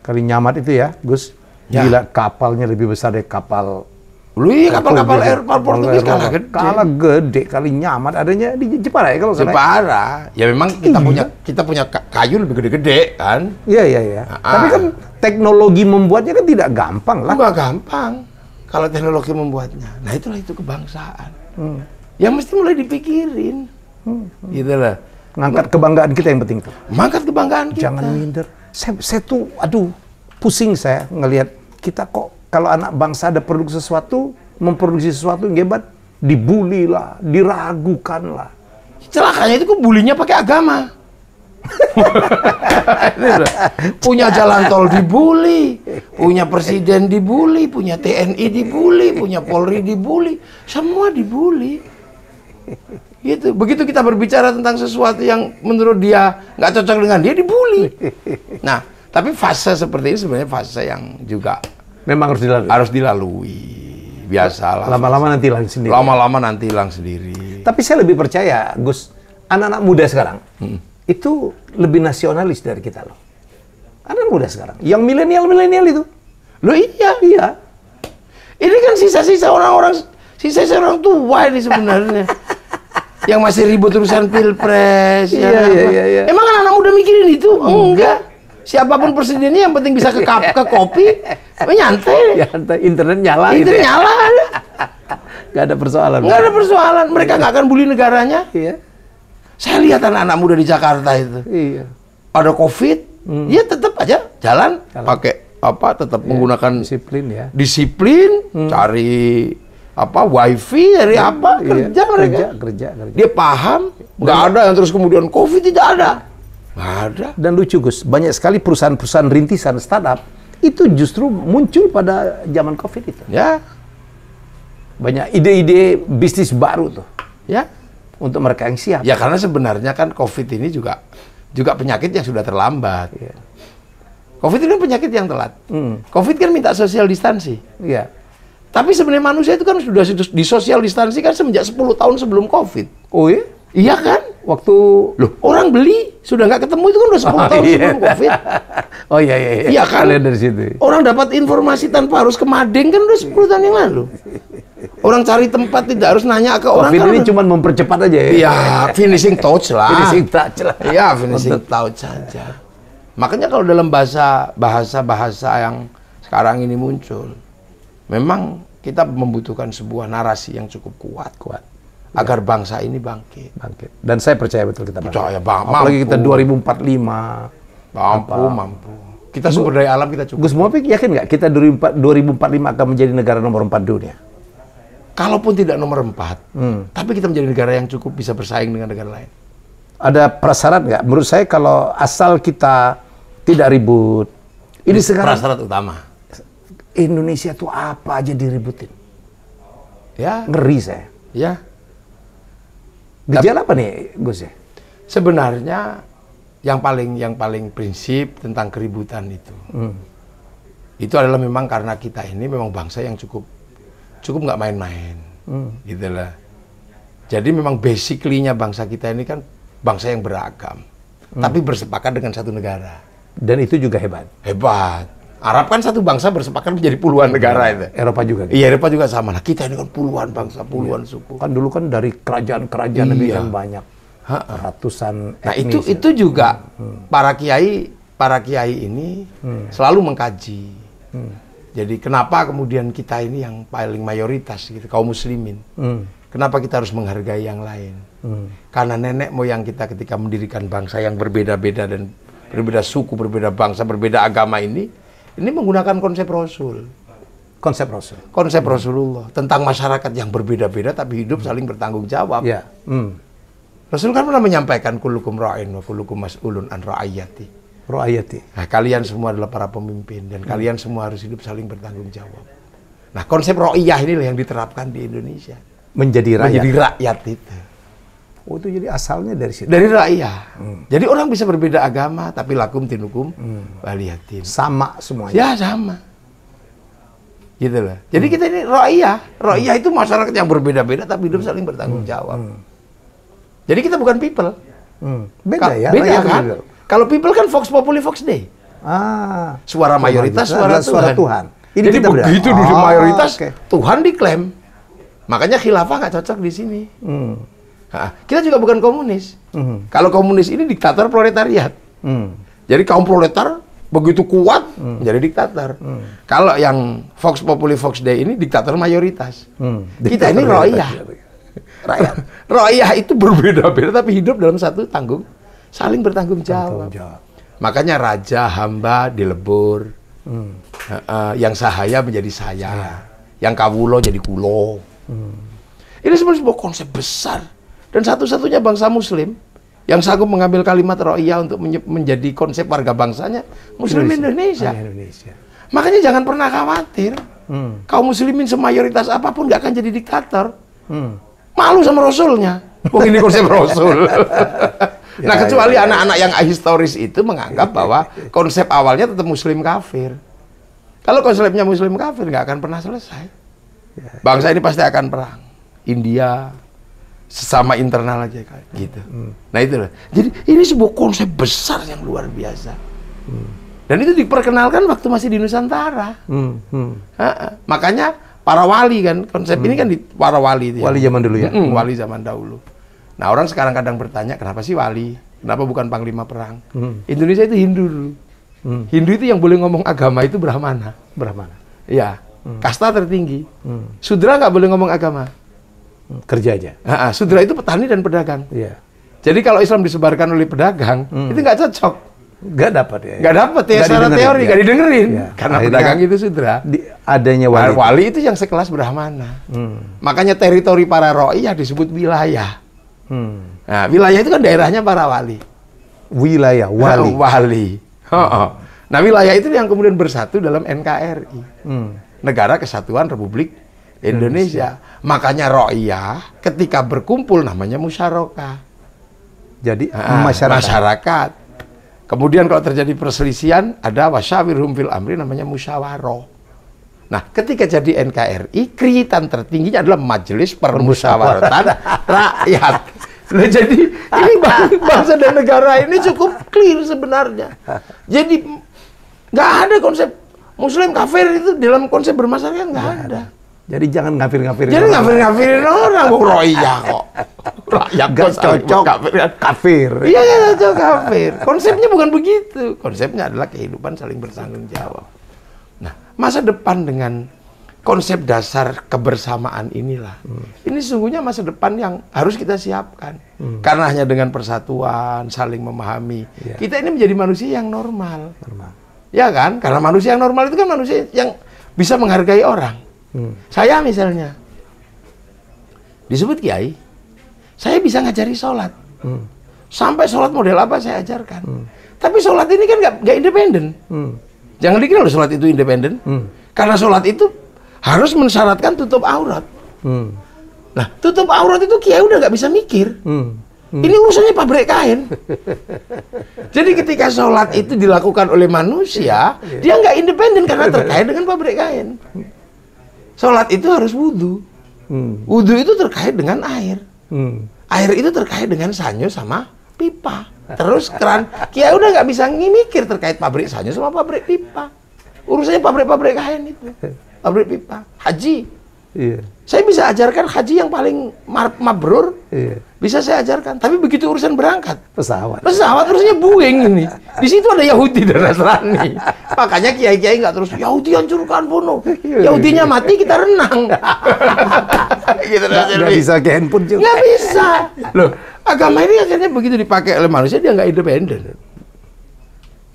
Kali nyamat itu ya, Gus. Ya. Gila kapalnya lebih besar dari kapal Lu iya kapal-kapal air Portugis kalah gede. Kalah gede kali nyamat adanya di Jepara ya kalau ya? Jepara. Ya memang kita iya. punya kita punya kayu lebih gede-gede kan. Iya iya iya. Ah, ah. Tapi kan teknologi membuatnya kan tidak gampang lah. Enggak gampang. Kalau teknologi membuatnya. Nah itulah itu kebangsaan. Hmm ya mesti mulai dipikirin. Hmm. Gitu lah. Ngangkat kebanggaan kita yang penting tuh. Ngangkat kebanggaan kita. Jangan minder. Saya, saya tuh, aduh, pusing saya ngelihat kita kok kalau anak bangsa ada produk sesuatu, memproduksi sesuatu yang hebat, dibully lah, diragukan lah. Celakanya itu kok bulinya pakai agama. punya jalan tol dibully, punya presiden dibully, punya TNI dibully, punya Polri dibully, semua dibully gitu. Begitu kita berbicara tentang sesuatu yang menurut dia nggak cocok dengan dia dibully. Nah, tapi fase seperti ini sebenarnya fase yang juga memang harus dilalui. Harus dilalui. Biasalah. Lama-lama nanti hilang sendiri. Lama-lama nanti hilang sendiri. Tapi saya lebih percaya, Gus, anak-anak muda sekarang hmm. itu lebih nasionalis dari kita loh. Anak muda sekarang, yang milenial-milenial itu. lo iya, iya. Ini kan sisa-sisa orang-orang sisa-sisa orang tua ini sebenarnya. yang masih ribut urusan pilpres. ya, iya, iya, iya, iya. Emang anak, anak muda mikirin itu? Hmm. Enggak. Siapapun presidennya yang penting bisa ke, kap, ke kopi, nyantai. Nyantai, internet nyala. Gitu internet gitu ya. nyala. Gak ada persoalan. Gak ada persoalan. Mereka iya. nggak akan bully negaranya. Iya. Saya lihat anak-anak muda di Jakarta itu. Iya. Ada COVID, hmm. ya tetap aja jalan, jalan. pakai apa tetap iya. menggunakan disiplin ya. Disiplin, hmm. cari apa wifi dari hmm, apa iya, kerja mereka kerja, kerja, kerja. dia paham nggak ada yang terus kemudian covid tidak ada nggak ada dan lucu Gus banyak sekali perusahaan-perusahaan rintisan startup itu justru muncul pada zaman covid itu ya banyak ide-ide bisnis baru tuh ya untuk mereka yang siap ya karena sebenarnya kan covid ini juga juga penyakit yang sudah terlambat ya. covid ini kan penyakit yang telat hmm. covid kan minta social distancing ya tapi sebenarnya manusia itu kan sudah di distansi kan semenjak 10 tahun sebelum COVID. Oh iya? Iya kan? Waktu loh orang beli sudah nggak ketemu itu kan udah 10 oh, tahun iya. sebelum COVID. oh iya iya. Iya, iya kan? dari situ. Orang dapat informasi tanpa harus ke Mading kan udah 10 tahun yang lalu. Orang cari tempat tidak harus nanya ke oh, orang. COVID kan ini cuma mempercepat aja ya. Iya, finishing touch lah. finishing touch lah. Iya, finishing touch saja. Makanya kalau dalam bahasa bahasa bahasa yang sekarang ini muncul, Memang kita membutuhkan sebuah narasi yang cukup kuat-kuat ya. agar bangsa ini bangkit. Bangkit. Dan saya percaya betul kita bangkit. Percaya bang, Apalagi mampu. kita 2045. Mampu, apa. mampu. Kita sumber daya alam kita cukup. Gus Mopik yakin nggak kita 2045 akan menjadi negara nomor 4 dunia? Kalaupun tidak nomor 4, hmm. tapi kita menjadi negara yang cukup bisa bersaing dengan negara lain. Ada prasyarat nggak? Menurut saya kalau asal kita tidak ribut, ini hmm, sekarang prasyarat utama Indonesia tuh apa aja diributin. Ya. Ngeri saya. Ya. Gejala apa nih Gus ya? Sebenarnya yang paling yang paling prinsip tentang keributan itu. Hmm. Itu adalah memang karena kita ini memang bangsa yang cukup cukup nggak main-main. Hmm. Gitu lah. Jadi memang basically-nya bangsa kita ini kan bangsa yang beragam. Hmm. Tapi bersepakat dengan satu negara. Dan itu juga hebat. Hebat. Arab kan satu bangsa bersepakat menjadi puluhan negara iya. itu. Eropa juga. Gitu. Iya Eropa juga sama. Nah kita ini kan puluhan bangsa, iya. puluhan iya. suku. Kan dulu kan dari kerajaan-kerajaan iya. yang banyak, ha -ha. ratusan. Nah itu ya. itu juga hmm, hmm. para kiai para kiai ini hmm. selalu mengkaji. Hmm. Jadi kenapa kemudian kita ini yang paling mayoritas gitu kaum muslimin? Hmm. Kenapa kita harus menghargai yang lain? Hmm. Karena nenek moyang kita ketika mendirikan bangsa yang berbeda-beda dan berbeda suku, berbeda bangsa, berbeda agama ini, ini menggunakan konsep Rasul. Konsep Rasul. Konsep hmm. Rasulullah tentang masyarakat yang berbeda-beda tapi hidup hmm. saling bertanggung jawab. Ya. Hmm. Rasul kan pernah menyampaikan kulukum ra'in wa kulukum mas'ulun an ra'ayati. Ra'ayati. Nah, kalian semua adalah para pemimpin dan hmm. kalian semua harus hidup saling bertanggung jawab. Nah, konsep ro'iyah inilah yang diterapkan di Indonesia. Menjadi rakyat. Menjadi rakyat itu. Oh itu jadi asalnya dari situ. Dari raya. Hmm. Jadi orang bisa berbeda agama, tapi lakum tinukum hmm. Sama semuanya. Ya sama. Gitu lah. Jadi hmm. kita ini raya, raya hmm. itu masyarakat yang berbeda-beda, tapi hidup saling bertanggung hmm. jawab. Hmm. Jadi kita bukan people. Hmm. Beda ya. Beda kan. Gitu. Kalau people kan Fox Populi Fox Day. Ah. Suara mayoritas, suara, suara Tuhan. Ini Jadi kita begitu oh, ah, di mayoritas, okay. Tuhan diklaim. Makanya khilafah nggak cocok di sini. Hmm. Nah, kita juga bukan komunis. Mm. Kalau komunis ini diktator proletariat. Mm. Jadi kaum proletar begitu kuat mm. menjadi diktator. Mm. Kalau yang Fox Populi Fox Day ini diktator mayoritas. Mm. Kita ini royah. Rakyat. royah itu berbeda-beda tapi hidup dalam satu tanggung saling bertanggung jawab. Tanggung jawab. Makanya raja hamba dilebur. Hmm. Uh, uh, yang sahaya menjadi saya. Yang kawulo jadi kulo. Hmm. Ini sebenarnya sebuah konsep besar dan satu-satunya bangsa muslim yang sanggup mengambil kalimat ro'iyah untuk menjadi konsep warga bangsanya muslim Indonesia. Indonesia. Makanya jangan pernah khawatir. Hmm. Kaum muslimin semayoritas apapun gak akan jadi diktator. Hmm. Malu sama rasulnya. Mungkin oh, ini konsep rasul. Ya, nah, ya, kecuali ya, anak-anak yang ahistoris itu menganggap bahwa konsep awalnya tetap muslim kafir. Kalau konsepnya muslim kafir gak akan pernah selesai. Bangsa ini pasti akan perang. India, sesama internal aja kayak hmm. gitu. Hmm. Nah itu loh. Jadi ini sebuah konsep besar yang luar biasa. Hmm. Dan itu diperkenalkan waktu masih di Nusantara. Hmm. Hmm. Makanya para wali kan konsep hmm. ini kan di para wali itu. Ya. Wali ya. zaman dulu ya. Hmm, wali zaman dahulu. Nah orang sekarang kadang bertanya kenapa sih wali? Kenapa bukan panglima perang? Hmm. Indonesia itu Hindu dulu. Hmm. Hindu itu yang boleh ngomong agama itu Brahmana. Brahmana. Iya. Hmm. Kasta tertinggi. Hmm. Sudra nggak boleh ngomong agama kerjanya. Nah, ah, sudra itu petani dan pedagang. Iya. Jadi kalau Islam disebarkan oleh pedagang, hmm. itu nggak cocok. Nggak dapat ya. Nggak dapat ya, gak secara teori nggak ya. didengerin. Ya. Karena Akhirnya, pedagang itu sudra. Di, adanya wali. Nah, wali itu yang sekelas Brahmana. Hmm. Makanya teritori para ro'iyah disebut wilayah. Hmm. Nah, wilayah itu kan daerahnya para wali. Wilayah, wali. Nah, wali. Oh, oh. Nah, wilayah itu yang kemudian bersatu dalam NKRI. Hmm. Negara Kesatuan Republik Indonesia. Indonesia. Makanya ro'iyah ketika berkumpul namanya musyarakah. Jadi ah, masyarakat. masyarakat. Kemudian kalau terjadi perselisihan ada wasyawir humfil amri namanya musyawaroh. Nah, ketika jadi NKRI, kriitan tertingginya adalah Majelis Permusyawaratan Rakyat. Nah, jadi ini bangsa dan negara ini cukup clear sebenarnya. Jadi nggak ada konsep Muslim kafir itu dalam konsep bermasyarakat nggak ada. Jadi jangan ngafir-ngafirin Jadi ngafir-ngafirin orang, mau roya kok. Ya gak cocok kafir. kafir. Iya gak cocok kafir. Konsepnya bukan begitu. Konsepnya adalah kehidupan saling bertanggung jawab. Nah, masa depan dengan konsep dasar kebersamaan inilah. Hmm. Ini sesungguhnya masa depan yang harus kita siapkan. Hmm. Karena hanya dengan persatuan, saling memahami, yeah. kita ini menjadi manusia yang normal. normal. Ya kan? Karena manusia yang normal itu kan manusia yang bisa menghargai orang. Hmm. Saya misalnya disebut kiai, saya bisa ngajari sholat. Hmm. Sampai sholat model apa saya ajarkan. Hmm. Tapi sholat ini kan nggak independen. Hmm. Jangan dikira loh sholat itu independen. Hmm. Karena sholat itu harus mensyaratkan tutup aurat. Hmm. Nah, tutup aurat itu kiai udah nggak bisa mikir. Hmm. Hmm. Ini urusannya pabrik kain. Jadi ketika sholat itu dilakukan oleh manusia, iya. dia nggak independen karena terkait dengan pabrik kain. Hmm. Sholat itu harus wudhu. Hmm. Wudhu itu terkait dengan air. Hmm. Air itu terkait dengan sanyo sama pipa. Terus keran, Kia udah nggak bisa ngimikir terkait pabrik sanyo sama pabrik pipa. Urusannya pabrik-pabrik kain itu. Pabrik pipa. Haji. Iya. Saya bisa ajarkan haji yang paling mabrur, iya. bisa saya ajarkan. Tapi begitu urusan berangkat, pesawat, pesawat terusnya Boeing ini. Di situ ada Yahudi dan Nasrani. Makanya kiai-kiai nggak terus Yahudi hancurkan bunuh, iya, iya, Yahudinya iya. mati kita renang. gitu nggak bisa gen handphone juga. Nggak bisa. Loh, agama ini akhirnya begitu dipakai oleh manusia dia nggak independen.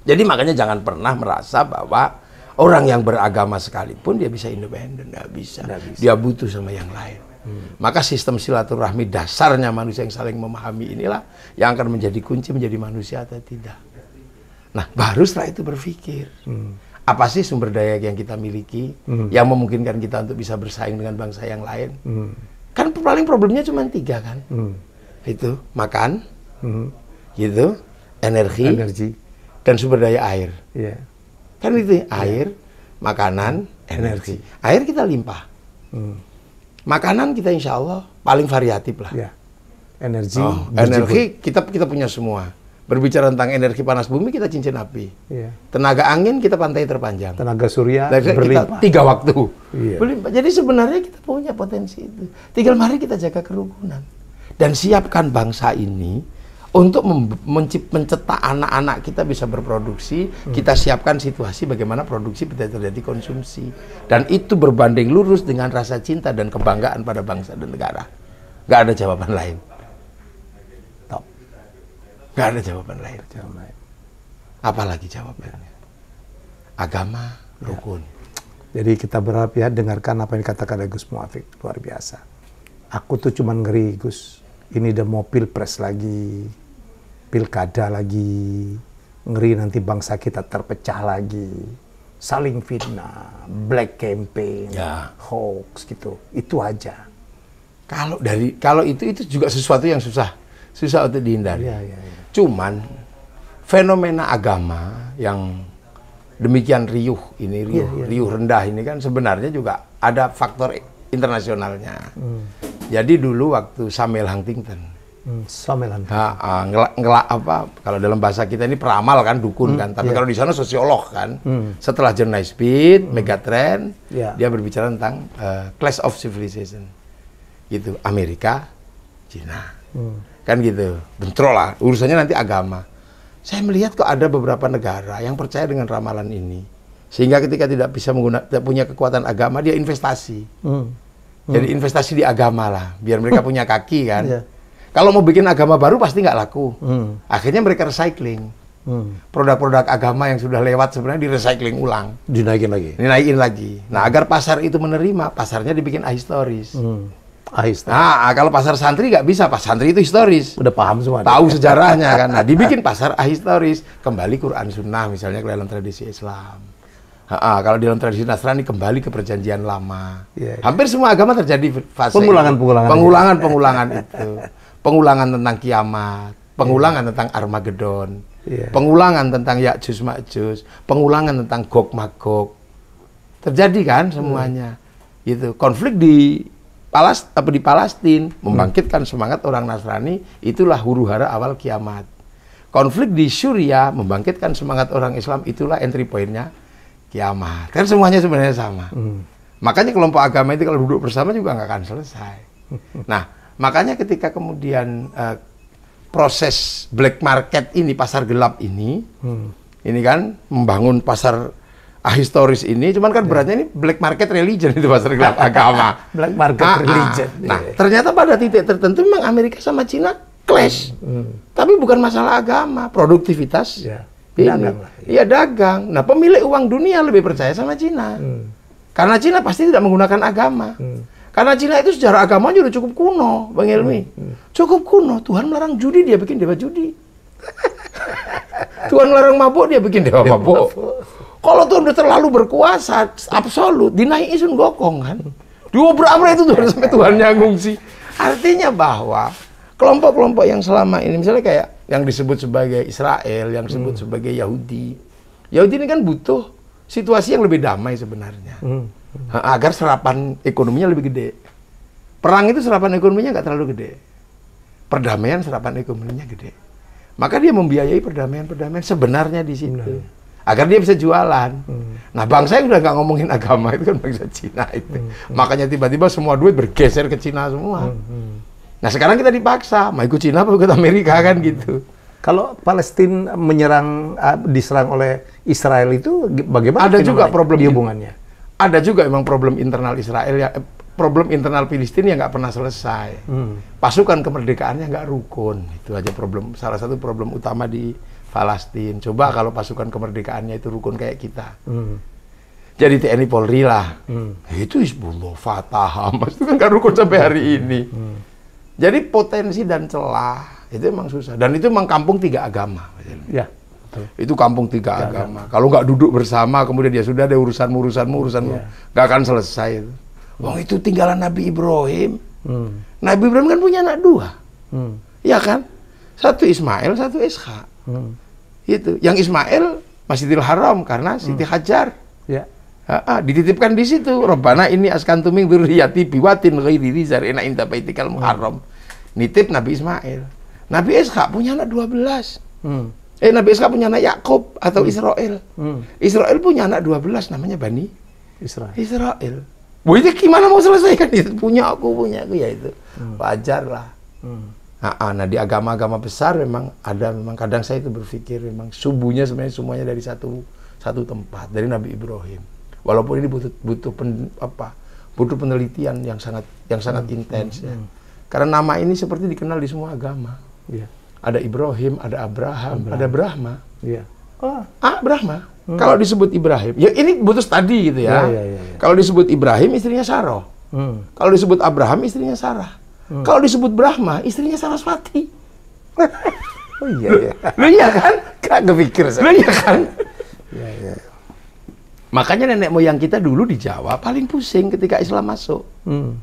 Jadi makanya jangan pernah merasa bahwa Orang yang beragama sekalipun dia bisa independen, nggak bisa. bisa. Dia butuh sama yang lain. Hmm. Maka sistem silaturahmi dasarnya manusia yang saling memahami inilah yang akan menjadi kunci menjadi manusia atau tidak. Nah, baru setelah itu berpikir. Hmm. Apa sih sumber daya yang kita miliki hmm. yang memungkinkan kita untuk bisa bersaing dengan bangsa yang lain? Hmm. Kan paling problemnya cuma tiga kan? Hmm. Itu makan, hmm. gitu, energi, energi, dan sumber daya air. Yeah. Kan itu ya, air, makanan, energi. Air kita limpah. Hmm. Makanan kita insya Allah paling variatif lah. Ya. Energi. Oh, energi kita kita punya semua. Berbicara tentang energi panas bumi kita cincin api. Ya. Tenaga angin kita pantai terpanjang. Tenaga surya Tenaga berlimpah. Kita, tiga waktu. Ya. Jadi sebenarnya kita punya potensi itu. Tinggal mari kita jaga kerukunan dan siapkan bangsa ini untuk mencetak anak-anak kita bisa berproduksi, hmm. kita siapkan situasi bagaimana produksi bisa terjadi konsumsi. Dan itu berbanding lurus dengan rasa cinta dan kebanggaan pada bangsa dan negara. Gak ada jawaban lain. Top. Gak ada jawaban lain. Apalagi jawabannya. Agama, ya. rukun. Ya. Jadi kita berharap ya dengarkan apa yang dikatakan Gus Muafik. Luar biasa. Aku tuh cuman ngeri Gus ini udah mau pilpres lagi, pilkada lagi, ngeri nanti bangsa kita terpecah lagi, saling fitnah, black campaign, ya. hoax gitu, itu aja. Kalau dari kalau itu itu juga sesuatu yang susah susah untuk dihindari. Ya, ya, ya. Cuman fenomena agama yang demikian riuh ini riuh ya, ya. riuh iya. rendah ini kan sebenarnya juga ada faktor internasionalnya. Hmm jadi dulu waktu Samuel Huntington. Hmm, Samuel Huntington. Ha, uh, ngelak, ngelak apa? Kalau dalam bahasa kita ini peramal kan, dukun hmm, kan. Tapi yeah. kalau di sana sosiolog kan. Hmm. Setelah John Speed, hmm. Megatrend, yeah. dia berbicara tentang uh, class of civilization. Gitu, Amerika, Cina. Hmm. Kan gitu. Bentrol lah. Urusannya nanti agama. Saya melihat kok ada beberapa negara yang percaya dengan ramalan ini sehingga ketika tidak bisa menggunakan tidak punya kekuatan agama dia investasi hmm. Hmm. Jadi investasi di agama lah, biar mereka punya kaki kan. Yeah. Kalau mau bikin agama baru pasti nggak laku. Hmm. Akhirnya mereka recycling. Hmm. Produk-produk hmm. agama yang sudah lewat sebenarnya di recycling ulang. Dinaikin lagi. Dinaikin lagi. Nah agar pasar itu menerima, pasarnya dibikin ahistoris. Hmm. Ahistoris. Nah ah, kalau pasar santri nggak bisa, pas santri itu historis. Udah paham semua. Tahu sejarahnya kan. Nah dibikin pasar ahistoris. Kembali Quran Sunnah misalnya ke dalam tradisi Islam. Ha, kalau dalam tradisi Nasrani kembali ke perjanjian lama. Ya, ya. Hampir semua agama terjadi fase pengulangan-pengulangan. Pengulangan-pengulangan itu. Pengulangan, tentang kiamat, pengulangan ya. tentang Armageddon, ya. pengulangan tentang Yakjus Makjus, pengulangan tentang Gog Magog. Terjadi kan iya. semuanya. Hmm. Itu konflik di Palas apa di Palestina hmm. membangkitkan semangat orang Nasrani itulah huru-hara awal kiamat. Konflik di Suriah membangkitkan semangat orang Islam itulah entry pointnya kiamat. Kan semuanya sebenarnya sama. Hmm. Makanya kelompok agama itu kalau duduk bersama juga nggak akan selesai. Nah, makanya ketika kemudian uh, proses black market ini, pasar gelap ini, hmm. ini kan membangun pasar ahistoris ini, cuman kan yeah. beratnya ini black market religion itu pasar gelap agama. black market ah, ah. religion. Ah. Nah, ternyata pada titik tertentu memang Amerika sama Cina clash. Hmm. hmm. Tapi bukan masalah agama, produktivitas. Yeah Iya, dagang iya. Iya. iya dagang. Nah pemilik uang dunia lebih percaya sama Cina. Hmm. Karena Cina pasti tidak menggunakan agama. Hmm. Karena Cina itu sejarah agamanya sudah cukup kuno, Bang Ilmi. Hmm. Hmm. Cukup kuno. Tuhan melarang judi, dia bikin dewa judi. Tuhan melarang mabuk, dia bikin dewa, mabuk. mabuk. Kalau Tuhan sudah terlalu berkuasa, absolut, dinaik isun gokong kan. Dua abrak itu Tuhan sampai Tuhan nyanggung sih. Artinya bahwa kelompok-kelompok yang selama ini, misalnya kayak yang disebut sebagai Israel, yang disebut hmm. sebagai Yahudi. Yahudi ini kan butuh situasi yang lebih damai sebenarnya. Hmm. hmm. Agar serapan ekonominya lebih gede. Perang itu serapan ekonominya nggak terlalu gede. Perdamaian serapan ekonominya gede. Maka dia membiayai perdamaian-perdamaian sebenarnya di sini, Hmm. agar dia bisa jualan. Hmm. Nah bangsa yang udah nggak ngomongin agama itu kan bangsa Cina itu, hmm. makanya tiba-tiba semua duit bergeser ke Cina semua. Hmm. hmm. Nah sekarang kita dipaksa, mau ikut Cina apa ikut Amerika kan hmm. gitu. Kalau Palestina menyerang ah, diserang oleh Israel itu bagaimana? Ada juga problem hubungannya. Ada juga memang problem internal Israel ya eh, problem internal Palestina yang nggak pernah selesai. Hmm. Pasukan kemerdekaannya nggak rukun. Itu aja problem salah satu problem utama di Palestina. Coba kalau pasukan kemerdekaannya itu rukun kayak kita. Hmm. Jadi TNI Polri lah. Hmm. Itu Hizbullah, Fatah, Hamas itu kan nggak rukun sampai hari hmm. ini. Hmm. Jadi potensi dan celah itu emang susah. Dan itu emang kampung tiga agama. Ya. Betul. Itu kampung tiga, tiga agama. agama. Kalau nggak duduk bersama, kemudian dia ya sudah ada urusan urusan urusan ya. nggak akan selesai. Wong itu tinggalan Nabi Ibrahim. Hmm. Nabi Ibrahim kan punya anak dua, hmm. ya kan? Satu Ismail, satu Ishak. Hmm. Itu. Yang Ismail Masjidil Haram karena hmm. Siti hmm. Hajar. Ya. Ha -ha, dititipkan di situ. Robana ini askantuming dzurriyyati biwatin ghairi rizar ina inda baitikal muharram nitip Nabi Ismail. Nabi Ishak punya anak 12. Hmm. Eh Nabi Ishak punya anak Yakub atau hmm. Israel. Hmm. Israel punya anak 12 namanya Bani Israel. Israel. Wah itu gimana mau selesaikan itu punya aku punya aku ya itu hmm. wajar lah. Hmm. Nah, ah, nah di agama-agama besar memang ada memang kadang saya itu berpikir memang subuhnya sebenarnya semuanya dari satu satu tempat dari Nabi Ibrahim. Walaupun ini butuh butuh pen, apa butuh penelitian yang sangat yang sangat hmm. intens ya. hmm. ya. Karena nama ini seperti dikenal di semua agama. Ya. Ada Ibrahim, ada Abraham, Abraham. ada Brahma. Ya. Oh. Ah, Brahma. Hmm. Kalau disebut Ibrahim, ya ini butuh tadi gitu ya. Ya, ya, ya, ya. Kalau disebut Ibrahim, istrinya Saro. Hmm. Kalau disebut Abraham, istrinya Sarah. Hmm. Kalau disebut Brahma, istrinya Saraswati. oh iya, iya. Lu iya kan? Gak kepikir saya. Lu iya kan? Iya, iya. Makanya nenek moyang kita dulu di Jawa paling pusing ketika Islam masuk. Hmm.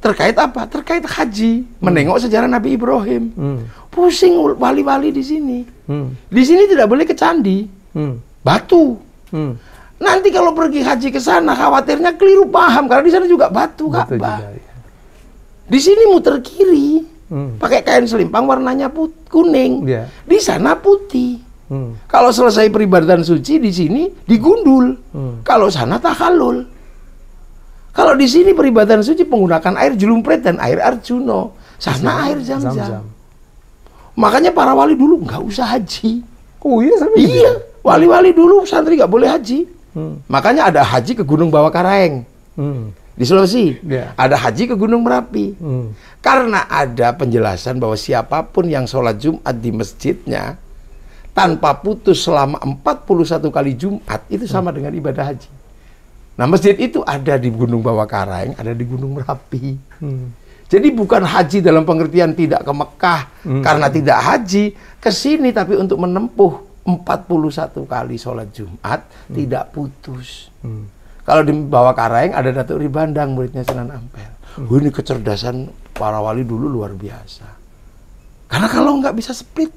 Terkait apa? Terkait haji. Hmm. Menengok sejarah Nabi Ibrahim. Hmm. Pusing wali-wali di sini. Hmm. Di sini tidak boleh ke candi. Hmm. Batu. Hmm. Nanti kalau pergi haji ke sana khawatirnya keliru paham karena di sana juga batu Ka'bah. Ya. Di sini muter kiri. Hmm. Pakai kain selimpang warnanya put kuning. Yeah. Di sana putih. Hmm. Kalau selesai peribadatan suci di sini digundul. Hmm. Kalau sana tahalul. Kalau di sini peribatan suci menggunakan air jelumpret dan air arjuno. Sama air jam-jam. Makanya para wali dulu nggak usah haji. Oh iya Sama Iya. Wali-wali dulu santri nggak boleh haji. Hmm. Makanya ada haji ke Gunung Bawah Karaeng. Hmm. Di Sulawesi. Yeah. Ada haji ke Gunung Merapi. Hmm. Karena ada penjelasan bahwa siapapun yang sholat Jumat di masjidnya tanpa putus selama 41 kali Jumat itu sama hmm. dengan ibadah haji. Nah masjid itu ada di Gunung Bawah Karang, ada di Gunung Merapi. Hmm. Jadi bukan haji dalam pengertian tidak ke Mekah hmm. karena tidak haji, ke sini tapi untuk menempuh 41 kali sholat Jumat hmm. tidak putus. Hmm. Kalau di bawah Karang ada Datuk Ribandang muridnya Sunan Ampel. Hmm. Ini kecerdasan para wali dulu luar biasa. Karena kalau nggak bisa split.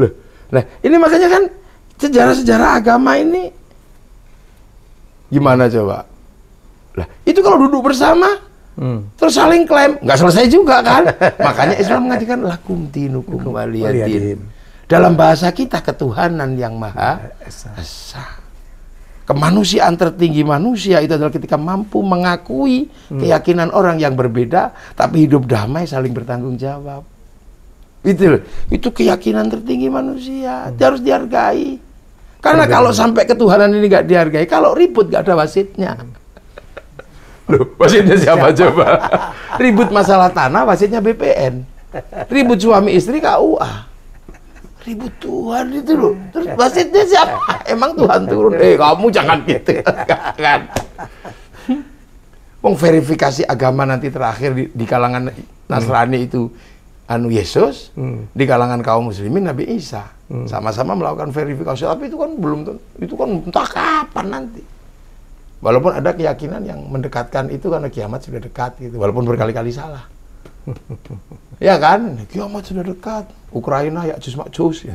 Loh, nah ini makanya kan sejarah-sejarah agama ini Gimana coba? Lah, itu kalau duduk bersama Hmm. Terus saling klaim, nggak selesai juga kan? Makanya Islam mengajarkan lakum tinukum waliyadin. Dalam bahasa kita ketuhanan yang maha esa. Kemanusiaan tertinggi manusia itu adalah ketika mampu mengakui hmm. keyakinan orang yang berbeda, tapi hidup damai saling bertanggung jawab. Itu, itu keyakinan tertinggi manusia, hmm. harus dihargai. Karena kalau sampai ketuhanan ini nggak dihargai, kalau ribut nggak ada wasitnya. Loh, wasitnya siapa, siapa? coba? ribut masalah tanah, wasitnya BPN. Ribut suami istri KUA. Ribut Tuhan itu loh. Terus wasitnya siapa? Emang Tuhan turun. Eh, kamu jangan gitu. kan. Wong verifikasi agama nanti terakhir di, di kalangan Nasrani hmm. itu anu Yesus, hmm. di kalangan kaum muslimin Nabi Isa. Hmm. Sama-sama melakukan verifikasi, tapi itu kan belum itu kan entah kapan nanti. Walaupun ada keyakinan yang mendekatkan itu karena kiamat sudah dekat gitu, walaupun berkali-kali salah. ya kan, kiamat sudah dekat. Ukraina ya cus cus Ya.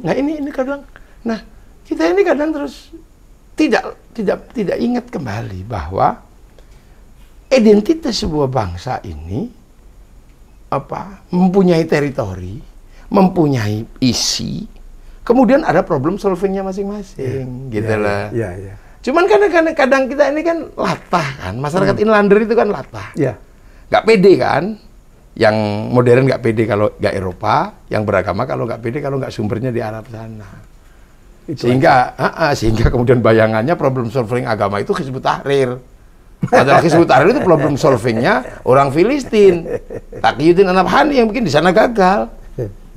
nah ini ini kadang, nah kita ini kadang terus tidak tidak tidak ingat kembali bahwa identitas sebuah bangsa ini apa mempunyai teritori mempunyai isi, kemudian ada problem solvingnya masing-masing, yeah. gitu yeah, iya. lah. Yeah, yeah. Cuman kadang-kadang kita ini kan latah kan, masyarakat hmm. inlander itu kan latah. Yeah. Gak pede kan, yang modern gak pede kalau gak Eropa, yang beragama kalau gak pede kalau gak sumbernya di Arab sana. Itu sehingga uh, uh, sehingga kemudian bayangannya problem solving agama itu Hizbut Tahrir. Padahal Hizbut Tahrir itu problem solvingnya orang Filistin. anak Anabhani yang bikin di sana gagal.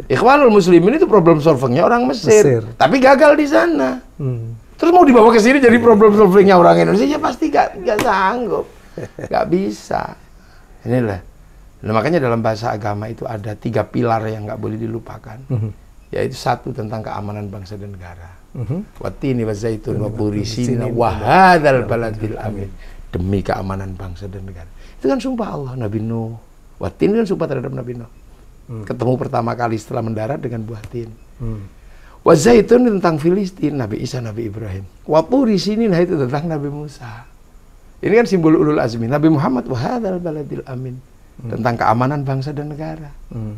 Ikhwanul Muslimin itu problem solvingnya orang Mesir, Mesir. tapi gagal di sana. Hmm. Terus mau dibawa ke sini jadi problem solvingnya orang Indonesia ya pasti gak, gak sanggup, gak bisa. Inilah. Nah, makanya dalam bahasa agama itu ada tiga pilar yang gak boleh dilupakan, -hmm. yaitu satu tentang keamanan bangsa dan negara. Mm Watini wa zaitun wa baladil amin. Demi keamanan bangsa dan negara. Itu kan sumpah Allah Nabi Nuh. Watin kan sumpah terhadap Nabi Nuh. Hmm. Ketemu pertama kali setelah mendarat dengan buah buatin. Hmm. zaitun tentang Filistin, Nabi Isa, Nabi Ibrahim. di sini nah itu tentang Nabi Musa. Ini kan simbol ulul azmi. Nabi Muhammad wahadal baladil amin. Hmm. Tentang keamanan bangsa dan negara. Hmm.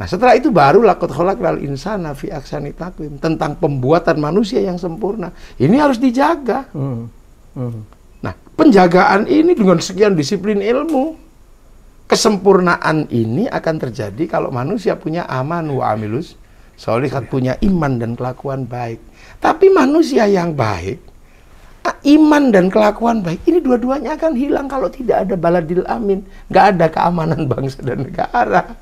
Nah setelah itu baru lakot lal insana fi aksani taklim Tentang pembuatan manusia yang sempurna. Ini harus dijaga. Hmm. Hmm. Nah penjagaan ini dengan sekian disiplin ilmu kesempurnaan ini akan terjadi kalau manusia punya aman wa amilus solihat punya iman dan kelakuan baik tapi manusia yang baik iman dan kelakuan baik ini dua-duanya akan hilang kalau tidak ada baladil amin nggak ada keamanan bangsa dan negara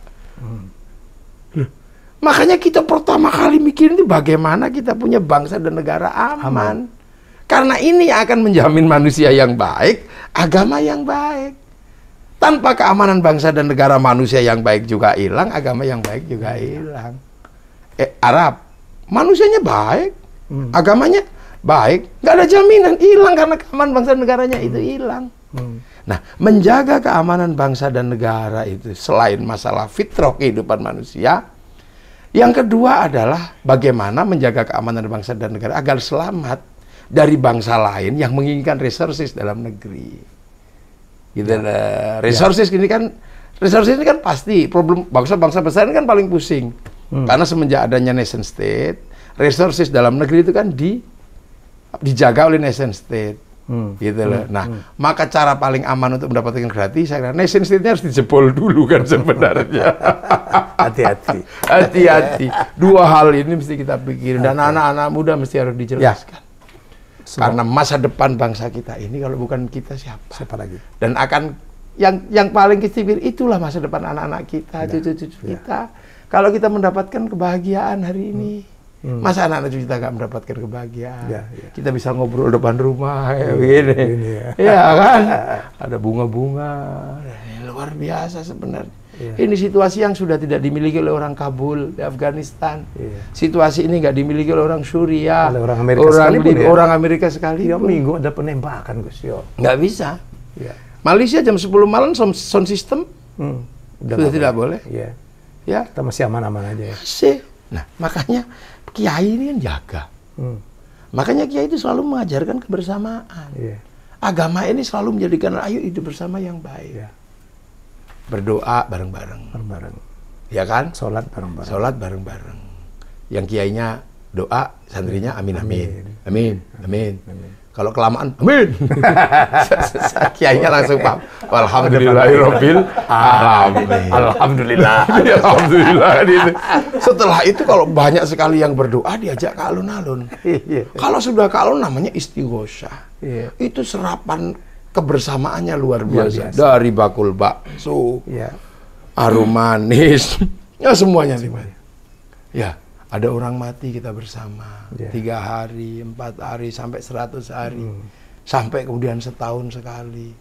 makanya kita pertama kali mikir itu bagaimana kita punya bangsa dan negara aman, aman. karena ini akan menjamin manusia yang baik agama yang baik tanpa keamanan bangsa dan negara manusia yang baik juga hilang, agama yang baik juga hilang. Eh, Arab, manusianya baik, hmm. agamanya baik, nggak ada jaminan hilang karena keamanan bangsa dan negaranya hmm. itu hilang. Hmm. Nah, menjaga keamanan bangsa dan negara itu selain masalah fitrah kehidupan manusia, yang kedua adalah bagaimana menjaga keamanan bangsa dan negara agar selamat dari bangsa lain yang menginginkan resources dalam negeri gitu ya. Nah, resources ya. ini kan resources ini kan pasti problem bangsa-bangsa besar ini kan paling pusing hmm. karena semenjak adanya nation state resources dalam negeri itu kan di dijaga oleh nation state hmm. gitu loh. Hmm. Nah, hmm. maka cara paling aman untuk mendapatkan gratis saya kira nation state-nya harus dijebol dulu kan hmm. sebenarnya. Hati-hati. Hati-hati. Dua hal ini mesti kita pikirin dan anak-anak muda mesti harus dijelaskan. Ya semua. Karena masa depan bangsa kita ini kalau bukan kita siapa? Siapa lagi? Dan akan yang yang paling kecil itulah masa depan anak-anak kita, iya. cucu-cucu ya. kita. Kalau kita mendapatkan kebahagiaan hari hmm. ini. Hmm. Hmm. Masa anak-anak kita nggak mendapatkan kebahagiaan? Ya, ya. Kita bisa ngobrol depan rumah ya, iya, begini. ya. ya kan? Ada bunga-bunga. Iya, luar biasa sebenarnya. Yeah. Ini situasi yang sudah tidak dimiliki oleh orang Kabul di Afghanistan. Yeah. Situasi ini nggak dimiliki oleh orang Suriah, orang Amerika orang sekali Di, ya? Orang Amerika sekali. Ya, minggu ada penembakan, Gus Yo. Nggak bisa. Yeah. Malaysia jam 10 malam sound system hmm. sudah sudah tidak boleh. Yeah. Iya. Ya. Kita masih aman-aman aja ya. Masih. Nah, makanya kiai ini yang jaga. Hmm. Makanya kiai itu selalu mengajarkan kebersamaan. Yeah. Agama ini selalu menjadikan ayo hidup bersama yang baik. Yeah berdoa bareng-bareng. Bareng-bareng. Ya kan? Sholat bareng-bareng. Sholat bareng-bareng. Yang kiainya doa, santrinya amin amin. Amin. Amin. amin. amin. Kalau kelamaan, amin. kiainya langsung pap. Alhamdulillahirobbil alamin. Alhamdulillah. Alhamdulillah. Setelah itu kalau banyak sekali yang berdoa diajak ke alun-alun. Iya. kalau sudah ke alun namanya istighosyah. Iya. Itu serapan kebersamaannya luar biasa. Luar biasa. Dari bakul bakso, ya. arum manis, ya semuanya sih mas. Ya, ada orang mati kita bersama ya. tiga hari, empat hari, sampai seratus hari, hmm. sampai kemudian setahun sekali,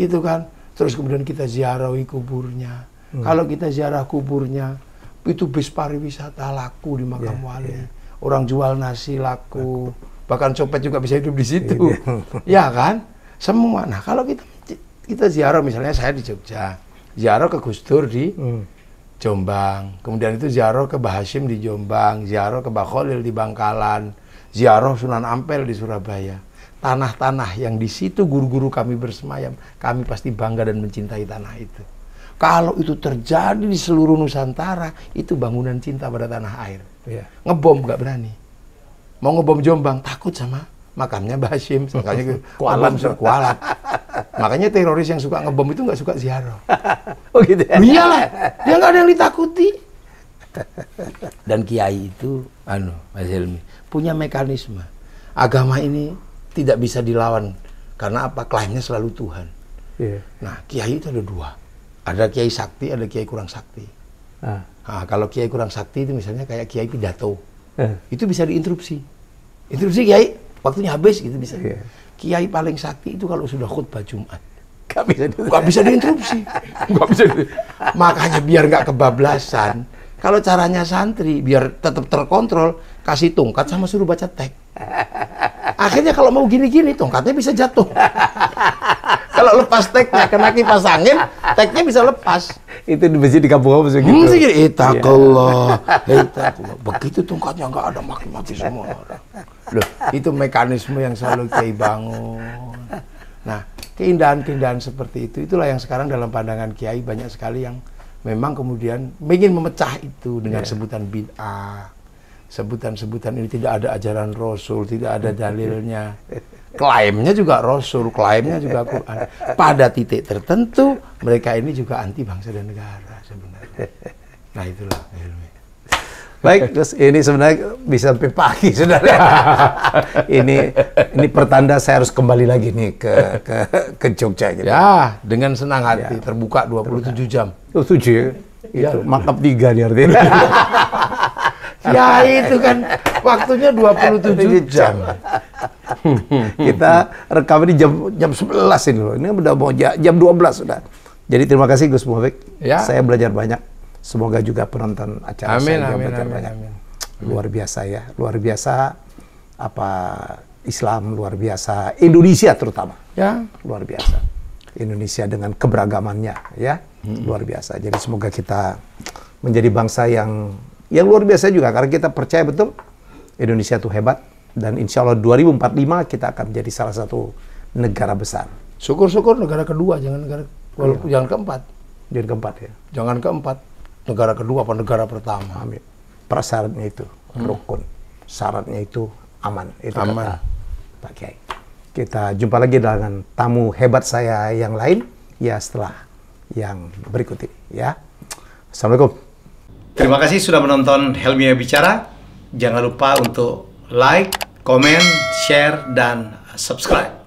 itu kan. Terus kemudian kita ziarahi kuburnya. Hmm. Kalau kita ziarah kuburnya, itu bis pariwisata laku di makam yeah, wali. Yeah. Orang jual nasi laku. Bahkan copet juga bisa hidup di situ. Iya. ya kan? semua. Nah kalau kita kita ziarah misalnya saya di Jogja, ziarah ke Gus Dur di hmm. Jombang, kemudian itu ziarah ke Bahasim di Jombang, ziarah ke Bakholil di Bangkalan, ziarah Sunan Ampel di Surabaya. Tanah-tanah yang di situ guru-guru kami bersemayam, kami pasti bangga dan mencintai tanah itu. Kalau itu terjadi di seluruh Nusantara, itu bangunan cinta pada tanah air. Ya. Ngebom nggak berani. Mau ngebom Jombang takut sama makamnya Basim, makanya kualat, kualat. Makanya teroris yang suka ngebom itu nggak suka ziarah. Oh gitu ya? Iyalah, dia nggak ada yang ditakuti. Dan kiai itu, anu, Mas Helmi, punya mekanisme. Agama ini tidak bisa dilawan karena apa? Klaimnya selalu Tuhan. Yeah. Nah, kiai itu ada dua. Ada kiai sakti, ada kiai kurang sakti. Ah. Nah, kalau kiai kurang sakti itu misalnya kayak kiai pidato. Eh. Itu bisa diinterupsi. Interupsi kiai, waktunya habis gitu bisa. Yeah. Kiai paling sakti itu kalau sudah khutbah Jumat. Gak bisa, gak bisa diinterupsi. gak bisa di... Makanya biar nggak kebablasan. Kalau caranya santri biar tetap terkontrol, kasih tungkat sama suruh baca teks. Akhirnya kalau mau gini-gini tongkatnya bisa jatuh. kalau lepas teknya kena kipas angin, teknya bisa lepas. Itu di besi di kampung apa gitu? Hmm, itu Itakallah, itakallah. Begitu tongkatnya nggak ada mati-mati semua Loh, itu mekanisme yang selalu Kiai bangun. Nah, keindahan-keindahan seperti itu, itulah yang sekarang dalam pandangan Kiai banyak sekali yang memang kemudian ingin memecah itu dengan yeah. sebutan bid'ah sebutan-sebutan ini tidak ada ajaran Rasul, tidak ada dalilnya. Klaimnya juga Rasul, klaimnya juga Quran. Pada titik tertentu mereka ini juga anti bangsa dan negara sebenarnya. Nah itulah ilmu. Baik, terus ini sebenarnya bisa sampai pagi saudara. ini ini pertanda saya harus kembali lagi nih ke ke, ke Jogja gitu. Ya, dengan senang hati ya. terbuka 27 terbuka. jam. Oh, 7 ya. Iya. Itu ya. makap 3 nih artinya. ya itu kan waktunya 27 jam. Kita rekam ini jam jam 11 ini loh. Ini udah mau jam 12 sudah. Jadi terima kasih Gus Muhammad. Ya. Saya belajar banyak. Semoga juga penonton acara amin, saya amin, belajar amin, banyak. Amin. Luar biasa ya, luar biasa apa Islam luar biasa, Indonesia terutama. Ya, luar biasa. Indonesia dengan keberagamannya ya, hmm. luar biasa. Jadi semoga kita menjadi bangsa yang yang luar biasa juga karena kita percaya betul Indonesia itu hebat dan insya Allah 2045 kita akan menjadi salah satu negara besar. Syukur-syukur negara kedua jangan negara iya. jangan keempat. Jangan keempat ya. Jangan keempat negara kedua apa negara pertama. Amin. Prasyaratnya itu hmm. rukun, syaratnya itu aman. Itu aman. Pak Kiai. Kita jumpa lagi dengan tamu hebat saya yang lain ya setelah yang berikut ini ya. Assalamualaikum. Terima kasih sudah menonton Helmia Bicara. Jangan lupa untuk like, comment, share, dan subscribe.